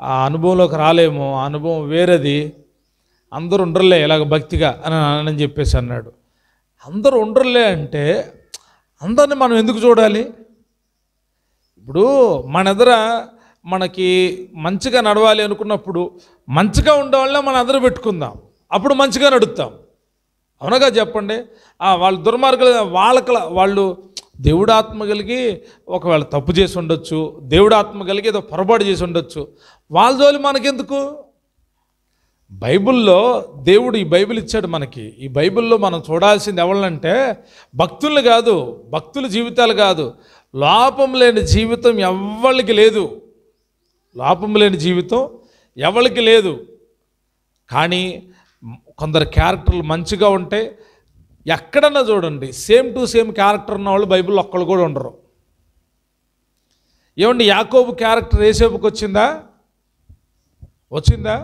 ఆ అనుభవంలోకి రాలేము ఆ అనుభవం వేరేది అందరూ ఉండరులే ఇలాగ భక్తిగా అని అని చెప్పేసి అన్నాడు అందరూ ఉండరులే అంటే అందరిని మనం ఎందుకు చూడాలి ఇప్పుడు మన ఎదుర మనకి మంచిగా నడవాలి అనుకున్నప్పుడు మంచిగా ఉండేవాళ్ళే మనం అందరూ పెట్టుకుందాం అప్పుడు మంచిగా నడుపుతాం అవునగా చెప్పండి వాళ్ళు దుర్మార్గులు వాళ్ళకి వాళ్ళు దేవుడాత్మ కలిగి ఒకవేళ తప్పు చేసి ఉండొచ్చు దేవుడాత్మ కలిగి ఏదో పొరపాటు చేసి ఉండొచ్చు వాళ్ళ జోలి మనకెందుకు బైబిల్లో దేవుడు ఈ బైబిల్ ఇచ్చాడు మనకి ఈ బైబిల్లో మనం చూడాల్సింది ఎవరంటే భక్తులు కాదు భక్తుల జీవితాలు కాదు లోపం లేని జీవితం ఎవ్వరికి లేదు లోపం లేని జీవితం ఎవరికి లేదు కానీ కొందరు క్యారెక్టర్లు మంచిగా ఉంటే ఎక్కడన్నా చూడండి సేమ్ టు సేమ్ క్యారెక్టర్ ఉన్న వాళ్ళు బైబిల్లో ఒక్కళ్ళు కూడా ఉండరు ఏమండి యాకోబు క్యారెక్టర్ ఏసేపుకి వచ్చిందా వచ్చిందా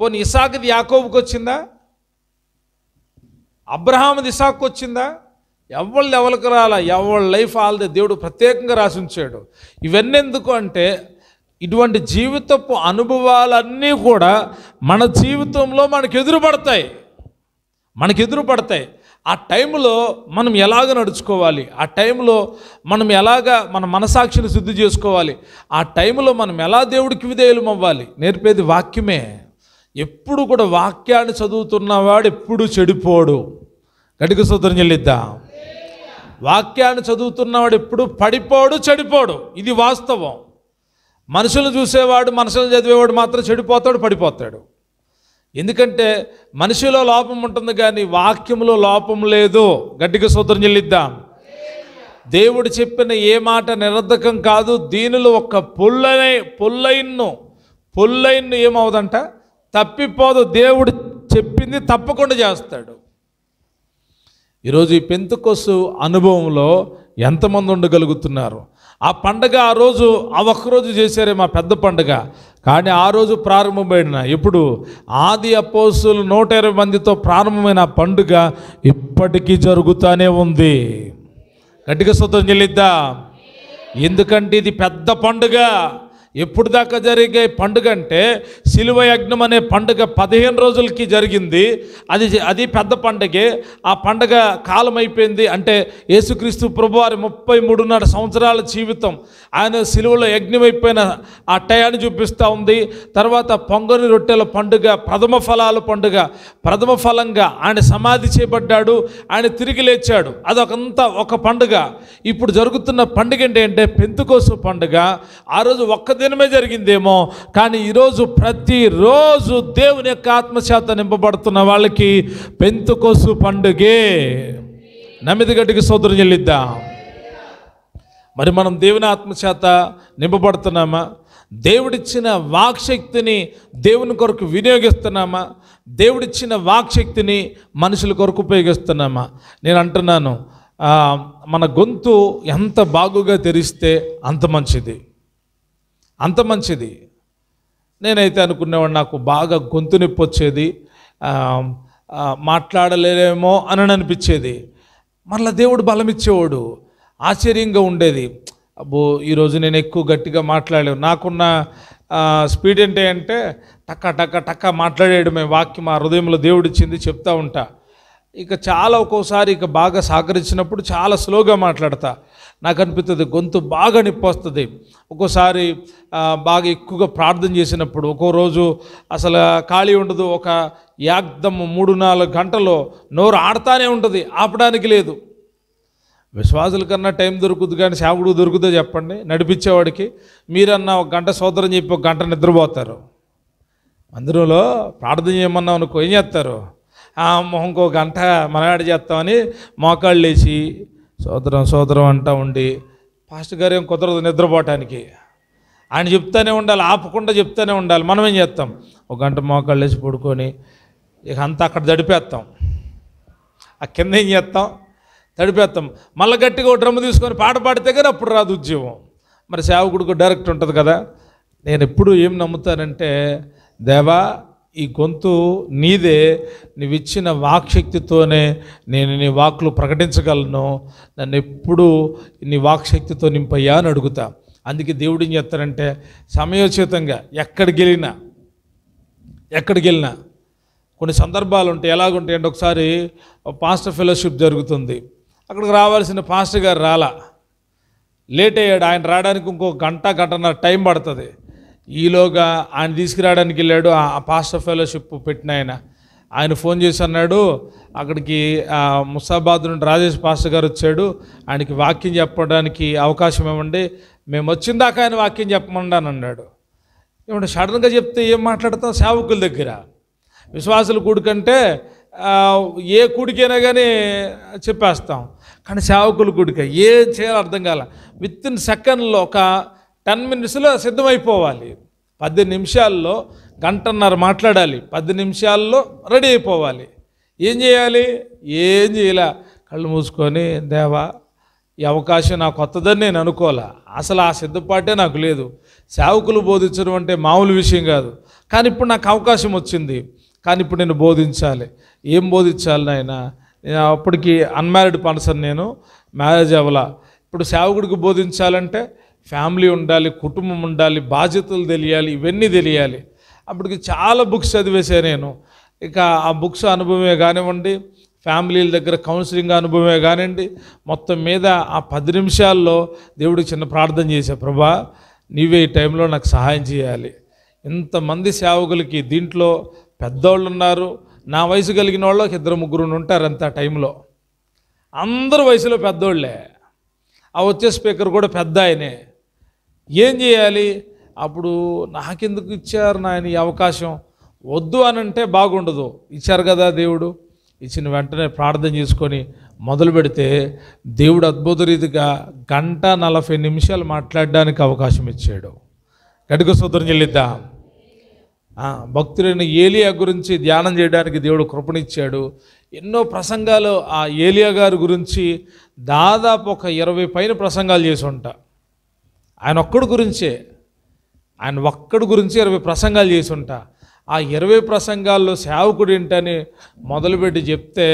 పోనీ ఇసాకుది యాకోబుకి వచ్చిందా అబ్రహాంది ఇసాకు వచ్చిందా ఎవళ్ళు ఎవరికి రాలా ఎవరి లైఫ్ ఆల్దే దేవుడు ప్రత్యేకంగా రాసి ఉంచాడు ఇవన్నీ ఎందుకు అంటే ఇటువంటి జీవితపు అనుభవాలన్నీ కూడా మన జీవితంలో మనకు ఎదురుపడతాయి మనకు ఎదురుపడతాయి ఆ టైంలో మనం ఎలాగ నడుచుకోవాలి ఆ టైంలో మనం ఎలాగ మన మనసాక్షిని శుద్ధి చేసుకోవాలి ఆ టైంలో మనం ఎలా దేవుడికి విధేయులం అవ్వాలి నేర్పేది వాక్యమే ఎప్పుడు కూడా వాక్యాన్ని చదువుతున్నవాడు ఎప్పుడు చెడిపోడు గడిక సూత్రం చెల్లిద్దాం వాక్యాన్ని చదువుతున్నవాడు ఎప్పుడు పడిపోడు చెడిపోడు ఇది వాస్తవం మనుషులను చూసేవాడు మనుషులను చదివేవాడు మాత్రం చెడిపోతాడు పడిపోతాడు ఎందుకంటే మనిషిలో లోపం ఉంటుంది కానీ వాక్యంలో లోపం లేదు గట్టిగా సూత్రం చెల్లిద్దాం దేవుడు చెప్పిన ఏ మాట నిరర్ధకం కాదు దీనిలో ఒక పుల్లనే పుల్లయిన్ను పుల్లయిన్ను ఏమవుదంట తప్పిపోదు దేవుడు చెప్పింది తప్పకుండా చేస్తాడు ఈరోజు ఈ పెంతుకొసు అనుభవంలో ఎంతమంది ఉండగలుగుతున్నారు ఆ పండగ ఆ రోజు ఆ ఒక్కరోజు చేశారే మా పెద్ద పండగ కానీ ఆ రోజు ప్రారంభమైన ఇప్పుడు ఆది అపోసులు నూట ఇరవై మందితో ప్రారంభమైన పండుగ ఇప్పటికీ జరుగుతూనే ఉంది గట్టిగా సొంతం చెల్లిద్దా ఎందుకంటే ఇది పెద్ద పండుగ ఎప్పుడు దాకా జరిగే పండుగ అంటే సిలువ యజ్ఞం అనే పండుగ పదిహేను రోజులకి జరిగింది అది అది పెద్ద పండగే ఆ పండగ కాలం అయిపోయింది అంటే యేసుక్రీస్తు ప్రభువారి ముప్పై మూడున్నర సంవత్సరాల జీవితం ఆయన సిలువలో యజ్ఞమైపోయిన ఆ టయాన్ని చూపిస్తూ ఉంది తర్వాత పొంగని రొట్టెల పండుగ ప్రథమ ఫలాల పండుగ ప్రథమ ఫలంగా ఆయన సమాధి చేపడ్డాడు ఆయన తిరిగి లేచాడు అదొకంతా ఒక పండుగ ఇప్పుడు జరుగుతున్న పండుగ ఏంటంటే పెంతుకోసు పండుగ ఆ రోజు ఒక్క దినమే జరిగిందేమో కానీ ఈరోజు ప్రతిరోజు దేవుని యొక్క ఆత్మశాత నింపబడుతున్న వాళ్ళకి పెంతుకోసు పండుగే నమ్మిది గడ్డికి సోదరం చెల్లిద్దాం మరి మనం దేవుని ఆత్మచేత నింపబడుతున్నామా దేవుడిచ్చిన వాక్శక్తిని దేవుని కొరకు వినియోగిస్తున్నామా దేవుడిచ్చిన వాక్శక్తిని మనుషుల కొరకు ఉపయోగిస్తున్నామా నేను అంటున్నాను మన గొంతు ఎంత బాగుగా తెరిస్తే అంత మంచిది అంత మంచిది నేనైతే అనుకునేవాడు నాకు బాగా గొంతు నొప్పి వచ్చేది మాట్లాడలేమో అని అనిపించేది మళ్ళీ దేవుడు బలమిచ్చేవాడు ఆశ్చర్యంగా ఉండేది అబ్బో ఈరోజు నేను ఎక్కువ గట్టిగా మాట్లాడలేను నాకున్న స్పీడ్ ఏంటి అంటే టక్క టక్క టక్క మాట్లాడేయడమే వాక్యం ఆ హృదయంలో దేవుడిచ్చింది చెప్తా ఉంటా ఇక చాలా ఒక్కోసారి ఇక బాగా సహకరించినప్పుడు చాలా స్లోగా మాట్లాడతా నాకు అనిపిస్తుంది గొంతు బాగా నిప్పొస్తుంది వస్తుంది ఒక్కోసారి బాగా ఎక్కువగా ప్రార్థన చేసినప్పుడు ఒక్కో రోజు అసలు ఖాళీ ఉండదు ఒక యాగ్దమ్ మూడు నాలుగు గంటలు నోరు ఆడతానే ఉంటుంది ఆపడానికి లేదు విశ్వాసుల కన్నా టైం దొరుకుద్ది కానీ సేవకుడు దొరుకుతుందో చెప్పండి నడిపించేవాడికి మీరన్నా ఒక గంట సోదరం చెప్పి ఒక గంట నిద్రపోతారు మందిరంలో ప్రార్థన చేయమన్నా అనుకో ఏం చేస్తారు ఇంకో గంట మనగాడి చేస్తామని మోకాళ్ళు లేచి సోదరం సోదరం అంటా ఉండి ఫాస్ట్ గారు ఏం కుదరదు నిద్రపోవటానికి ఆయన చెప్తూనే ఉండాలి ఆపకుండా చెప్తూనే ఉండాలి మనం ఏం చేస్తాం ఒక గంట మోకాళ్ళు లేచి పడుకొని ఇక అంతా అక్కడ దడిపేస్తాం ఆ కింద ఏం చేస్తాం తడిపేస్తాం మళ్ళీ గట్టిగా ఒక డ్రమ్ము తీసుకొని పాట పాడితే కానీ అప్పుడు రాదు ఉద్యమం మరి సేవకుడికి డైరెక్ట్ ఉంటుంది కదా నేను ఎప్పుడు ఏం నమ్ముతానంటే దేవా ఈ గొంతు నీదే నీవిచ్చిన వాక్శక్తితోనే నేను నీ వాక్లు ప్రకటించగలను నన్ను ఎప్పుడు నీ వాక్శక్తితో నింపయ్యా అని అడుగుతా అందుకే దేవుడు ఏం చేస్తారంటే సమయోచితంగా ఎక్కడికి వెళ్ళినా ఎక్కడికి వెళ్ళినా కొన్ని సందర్భాలు ఉంటాయి అంటే ఒకసారి పాస్టర్ ఫెలోషిప్ జరుగుతుంది అక్కడికి రావాల్సిన పాస్టర్ గారు రాలా లేట్ అయ్యాడు ఆయన రావడానికి ఇంకో గంట గంటన్నర టైం పడుతుంది ఈలోగా ఆయన తీసుకురావడానికి వెళ్ళాడు ఆ పాస్టర్ ఫెలోషిప్ పెట్టిన ఆయన ఆయన ఫోన్ చేసి అన్నాడు అక్కడికి ముసాబాద్ నుండి రాజేష్ పాస్టర్ గారు వచ్చాడు ఆయనకి వాక్యం చెప్పడానికి అవకాశం ఇవ్వండి మేము వచ్చిన దాకా ఆయన వాక్యం చెప్పమండి అని అన్నాడు ఏమంటే సడన్గా చెప్తే ఏం మాట్లాడతాం సేవకుల దగ్గర విశ్వాసులు కూడుకంటే ఏ కుడికైనా కానీ చెప్పేస్తాం కానీ సేవకులు కుడిక ఏ చేయాలో అర్థం కాల విత్ ఇన్ సెకండ్లో ఒక టెన్ మినిట్స్లో సిద్ధమైపోవాలి పది నిమిషాల్లో గంటన్నర మాట్లాడాలి పది నిమిషాల్లో రెడీ అయిపోవాలి ఏం చేయాలి ఏం చేయలే కళ్ళు మూసుకొని దేవా ఈ అవకాశం నాకు కొత్తదని నేను అనుకోలే అసలు ఆ సిద్ధపాటే నాకు లేదు సేవకులు బోధించడం అంటే మామూలు విషయం కాదు కానీ ఇప్పుడు నాకు అవకాశం వచ్చింది కానీ ఇప్పుడు నేను బోధించాలి ఏం బోధించాలి నాయన నేను అప్పటికి అన్మ్యారీడ్ పర్సన్ నేను మ్యారేజ్ అవ్వాల ఇప్పుడు సేవకుడికి బోధించాలంటే ఫ్యామిలీ ఉండాలి కుటుంబం ఉండాలి బాధ్యతలు తెలియాలి ఇవన్నీ తెలియాలి అప్పటికి చాలా బుక్స్ చదివేసా నేను ఇక ఆ బుక్స్ అనుభవమే కానివ్వండి ఫ్యామిలీల దగ్గర కౌన్సిలింగ్ అనుభవమే కానివ్వండి మొత్తం మీద ఆ పది నిమిషాల్లో దేవుడికి చిన్న ప్రార్థన చేశా ప్రభా నీవే ఈ టైంలో నాకు సహాయం చేయాలి ఇంతమంది సేవకులకి దీంట్లో పెద్దోళ్ళు ఉన్నారు నా వయసు కలిగిన వాళ్ళకి ఇద్దరు ముగ్గురు ఉంటారు అంత టైంలో అందరు వయసులో పెద్దోళ్ళే ఆ వచ్చే స్పీకర్ కూడా పెద్ద ఆయనే ఏం చేయాలి అప్పుడు నాకెందుకు ఇచ్చారు నాయన ఈ అవకాశం వద్దు అని అంటే బాగుండదు ఇచ్చారు కదా దేవుడు ఇచ్చిన వెంటనే ప్రార్థన చేసుకొని మొదలు పెడితే దేవుడు అద్భుత రీతిగా గంట నలభై నిమిషాలు మాట్లాడడానికి అవకాశం ఇచ్చాడు గడికి సూత్రం చెల్లిద్దాం భక్తులైన ఏలియా గురించి ధ్యానం చేయడానికి దేవుడు కృపణిచ్చాడు ఎన్నో ప్రసంగాలు ఆ ఏలియా గారి గురించి దాదాపు ఒక ఇరవై పైన ప్రసంగాలు చేసి ఉంటా ఆయన ఒక్కడి గురించే ఆయన ఒక్కడి గురించి ఇరవై ప్రసంగాలు చేసి ఉంటా ఆ ఇరవై ప్రసంగాల్లో సేవకుడు ఏంటని మొదలుపెట్టి చెప్తే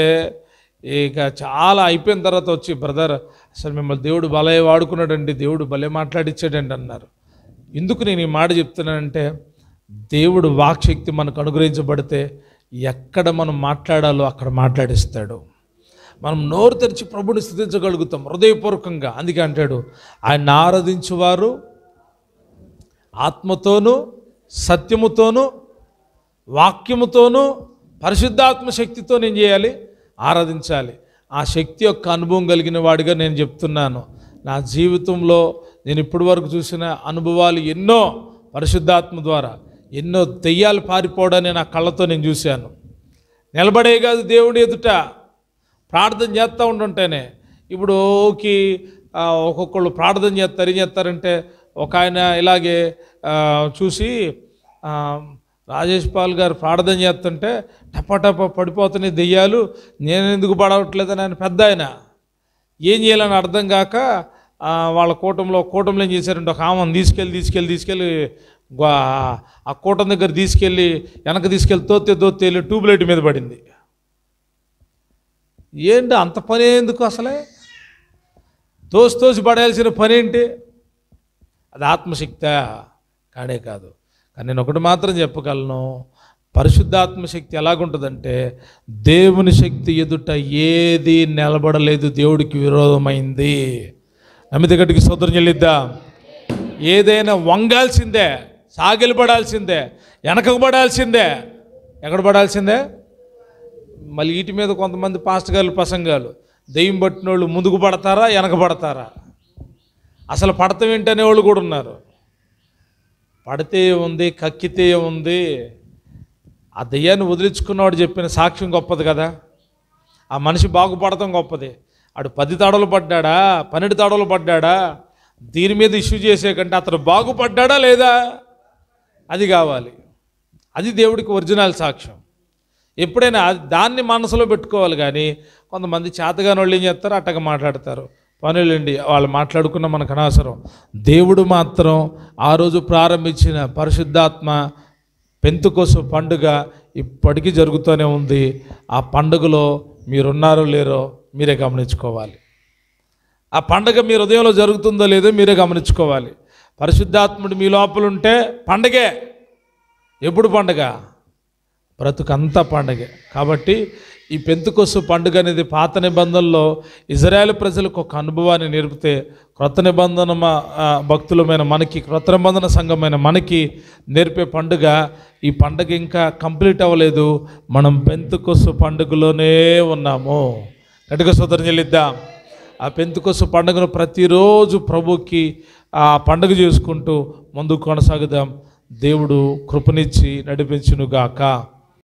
ఇక చాలా అయిపోయిన తర్వాత వచ్చి బ్రదర్ అసలు మిమ్మల్ని దేవుడు భలే వాడుకున్నాడండి దేవుడు భలే మాట్లాడిచ్చాడండి అన్నారు ఎందుకు నేను ఈ మాట చెప్తున్నానంటే దేవుడు వాక్శక్తి మనకు అనుగ్రహించబడితే ఎక్కడ మనం మాట్లాడాలో అక్కడ మాట్లాడిస్తాడు మనం నోరు తెరిచి ప్రభుని స్థితించగలుగుతాం హృదయపూర్వకంగా అందుకే అంటాడు ఆయన ఆరాధించేవారు ఆత్మతోనూ సత్యముతోనూ వాక్యముతోనూ పరిశుద్ధాత్మ శక్తితో నేను చేయాలి ఆరాధించాలి ఆ శక్తి యొక్క అనుభవం కలిగిన వాడిగా నేను చెప్తున్నాను నా జీవితంలో నేను ఇప్పటి వరకు చూసిన అనుభవాలు ఎన్నో పరిశుద్ధాత్మ ద్వారా ఎన్నో దెయ్యాలు పారిపోవడాన్ని నా కళ్ళతో నేను చూశాను నిలబడే కాదు దేవుడి ఎదుట ప్రార్థన చేస్తూ ఉండుంటేనే ఇప్పుడు ఓకి ఒక్కొక్కళ్ళు ప్రార్థన చేస్తారు ఏం చేస్తారంటే ఒక ఆయన ఇలాగే చూసి రాజేష్ పాల్ గారు ప్రార్థన చేస్తుంటే టపటప పడిపోతున్నాయి దెయ్యాలు నేను ఎందుకు పడవట్లేదని ఆయన పెద్ద ఆయన ఏం చేయాలని అర్థం కాక వాళ్ళ కూటంలో కూటంలో ఏం చేశారంటే ఒక ఆమెను తీసుకెళ్ళి తీసుకెళ్ళి తీసుకెళ్ళి ఆ కూటం దగ్గర తీసుకెళ్ళి వెనక తీసుకెళ్ళి తోతే తోతే వెళ్ళి ట్యూబ్లైట్ మీద పడింది ఏంటి అంత పని ఎందుకు అసలే తోసి తోసి పడాల్సిన పని ఏంటి అది ఆత్మశక్త కానే కాదు కానీ నేను ఒకటి మాత్రం చెప్పగలను పరిశుద్ధాత్మశక్తి ఎలాగుంటుందంటే దేవుని శక్తి ఎదుట ఏది నిలబడలేదు దేవుడికి విరోధమైంది నమ్మితే గట్టికి సోదరం చెల్లిద్దాం ఏదైనా వంగాల్సిందే పడాల్సిందే వెనకకు పడాల్సిందే ఎక్కడ పడాల్సిందే మళ్ళీ వీటి మీద కొంతమంది పాస్టగాళ్ళు ప్రసంగాలు దెయ్యం పట్టిన వాళ్ళు ముందుకు పడతారా వెనక పడతారా అసలు పడతాం ఏంటనే వాళ్ళు కూడా ఉన్నారు పడితే ఉంది కక్కితే ఉంది ఆ దెయ్యాన్ని వదిలించుకున్నవాడు చెప్పిన సాక్ష్యం గొప్పది కదా ఆ మనిషి బాగుపడటం గొప్పది ఆడు పది తాడలు పడ్డాడా పన్నెండు తాడలు పడ్డాడా దీని మీద ఇష్యూ చేసే కంటే అతను బాగుపడ్డాడా లేదా అది కావాలి అది దేవుడికి ఒరిజినల్ సాక్ష్యం ఎప్పుడైనా దాన్ని మనసులో పెట్టుకోవాలి కానీ కొంతమంది చేతగాని వాళ్ళు ఏం చేస్తారు అట్టగా మాట్లాడతారు పనులండి వాళ్ళు మాట్లాడుకున్న మనకు అనవసరం దేవుడు మాత్రం ఆ రోజు ప్రారంభించిన పరిశుద్ధాత్మ పెంతు కోసం పండుగ ఇప్పటికీ జరుగుతూనే ఉంది ఆ పండుగలో మీరున్నారో లేరో మీరే గమనించుకోవాలి ఆ పండుగ మీ హృదయంలో జరుగుతుందో లేదో మీరే గమనించుకోవాలి పరిశుద్ధాత్ముడు మీ లోపలుంటే పండగే ఎప్పుడు పండగ బ్రతుకంతా పండగే కాబట్టి ఈ పెంతుకొస్సు పండుగ అనేది పాత నిబంధనలో ఇజ్రాయేల్ ప్రజలకు ఒక అనుభవాన్ని నేర్పితే క్రొత్త నిబంధన భక్తులమైన మనకి క్రొత్త నిబంధన సంఘమైన మనకి నేర్పే పండుగ ఈ పండుగ ఇంకా కంప్లీట్ అవ్వలేదు మనం పెంతుకొస్సు పండుగలోనే ఉన్నాము గట్టిగా సోదరం చెల్లిద్దాం ఆ పెంతుకొస్సు పండుగను ప్రతిరోజు ప్రభుకి ఆ పండుగ చేసుకుంటూ ముందుకు కొనసాగుదాం దేవుడు కృపనిచ్చి నడిపించునుగాక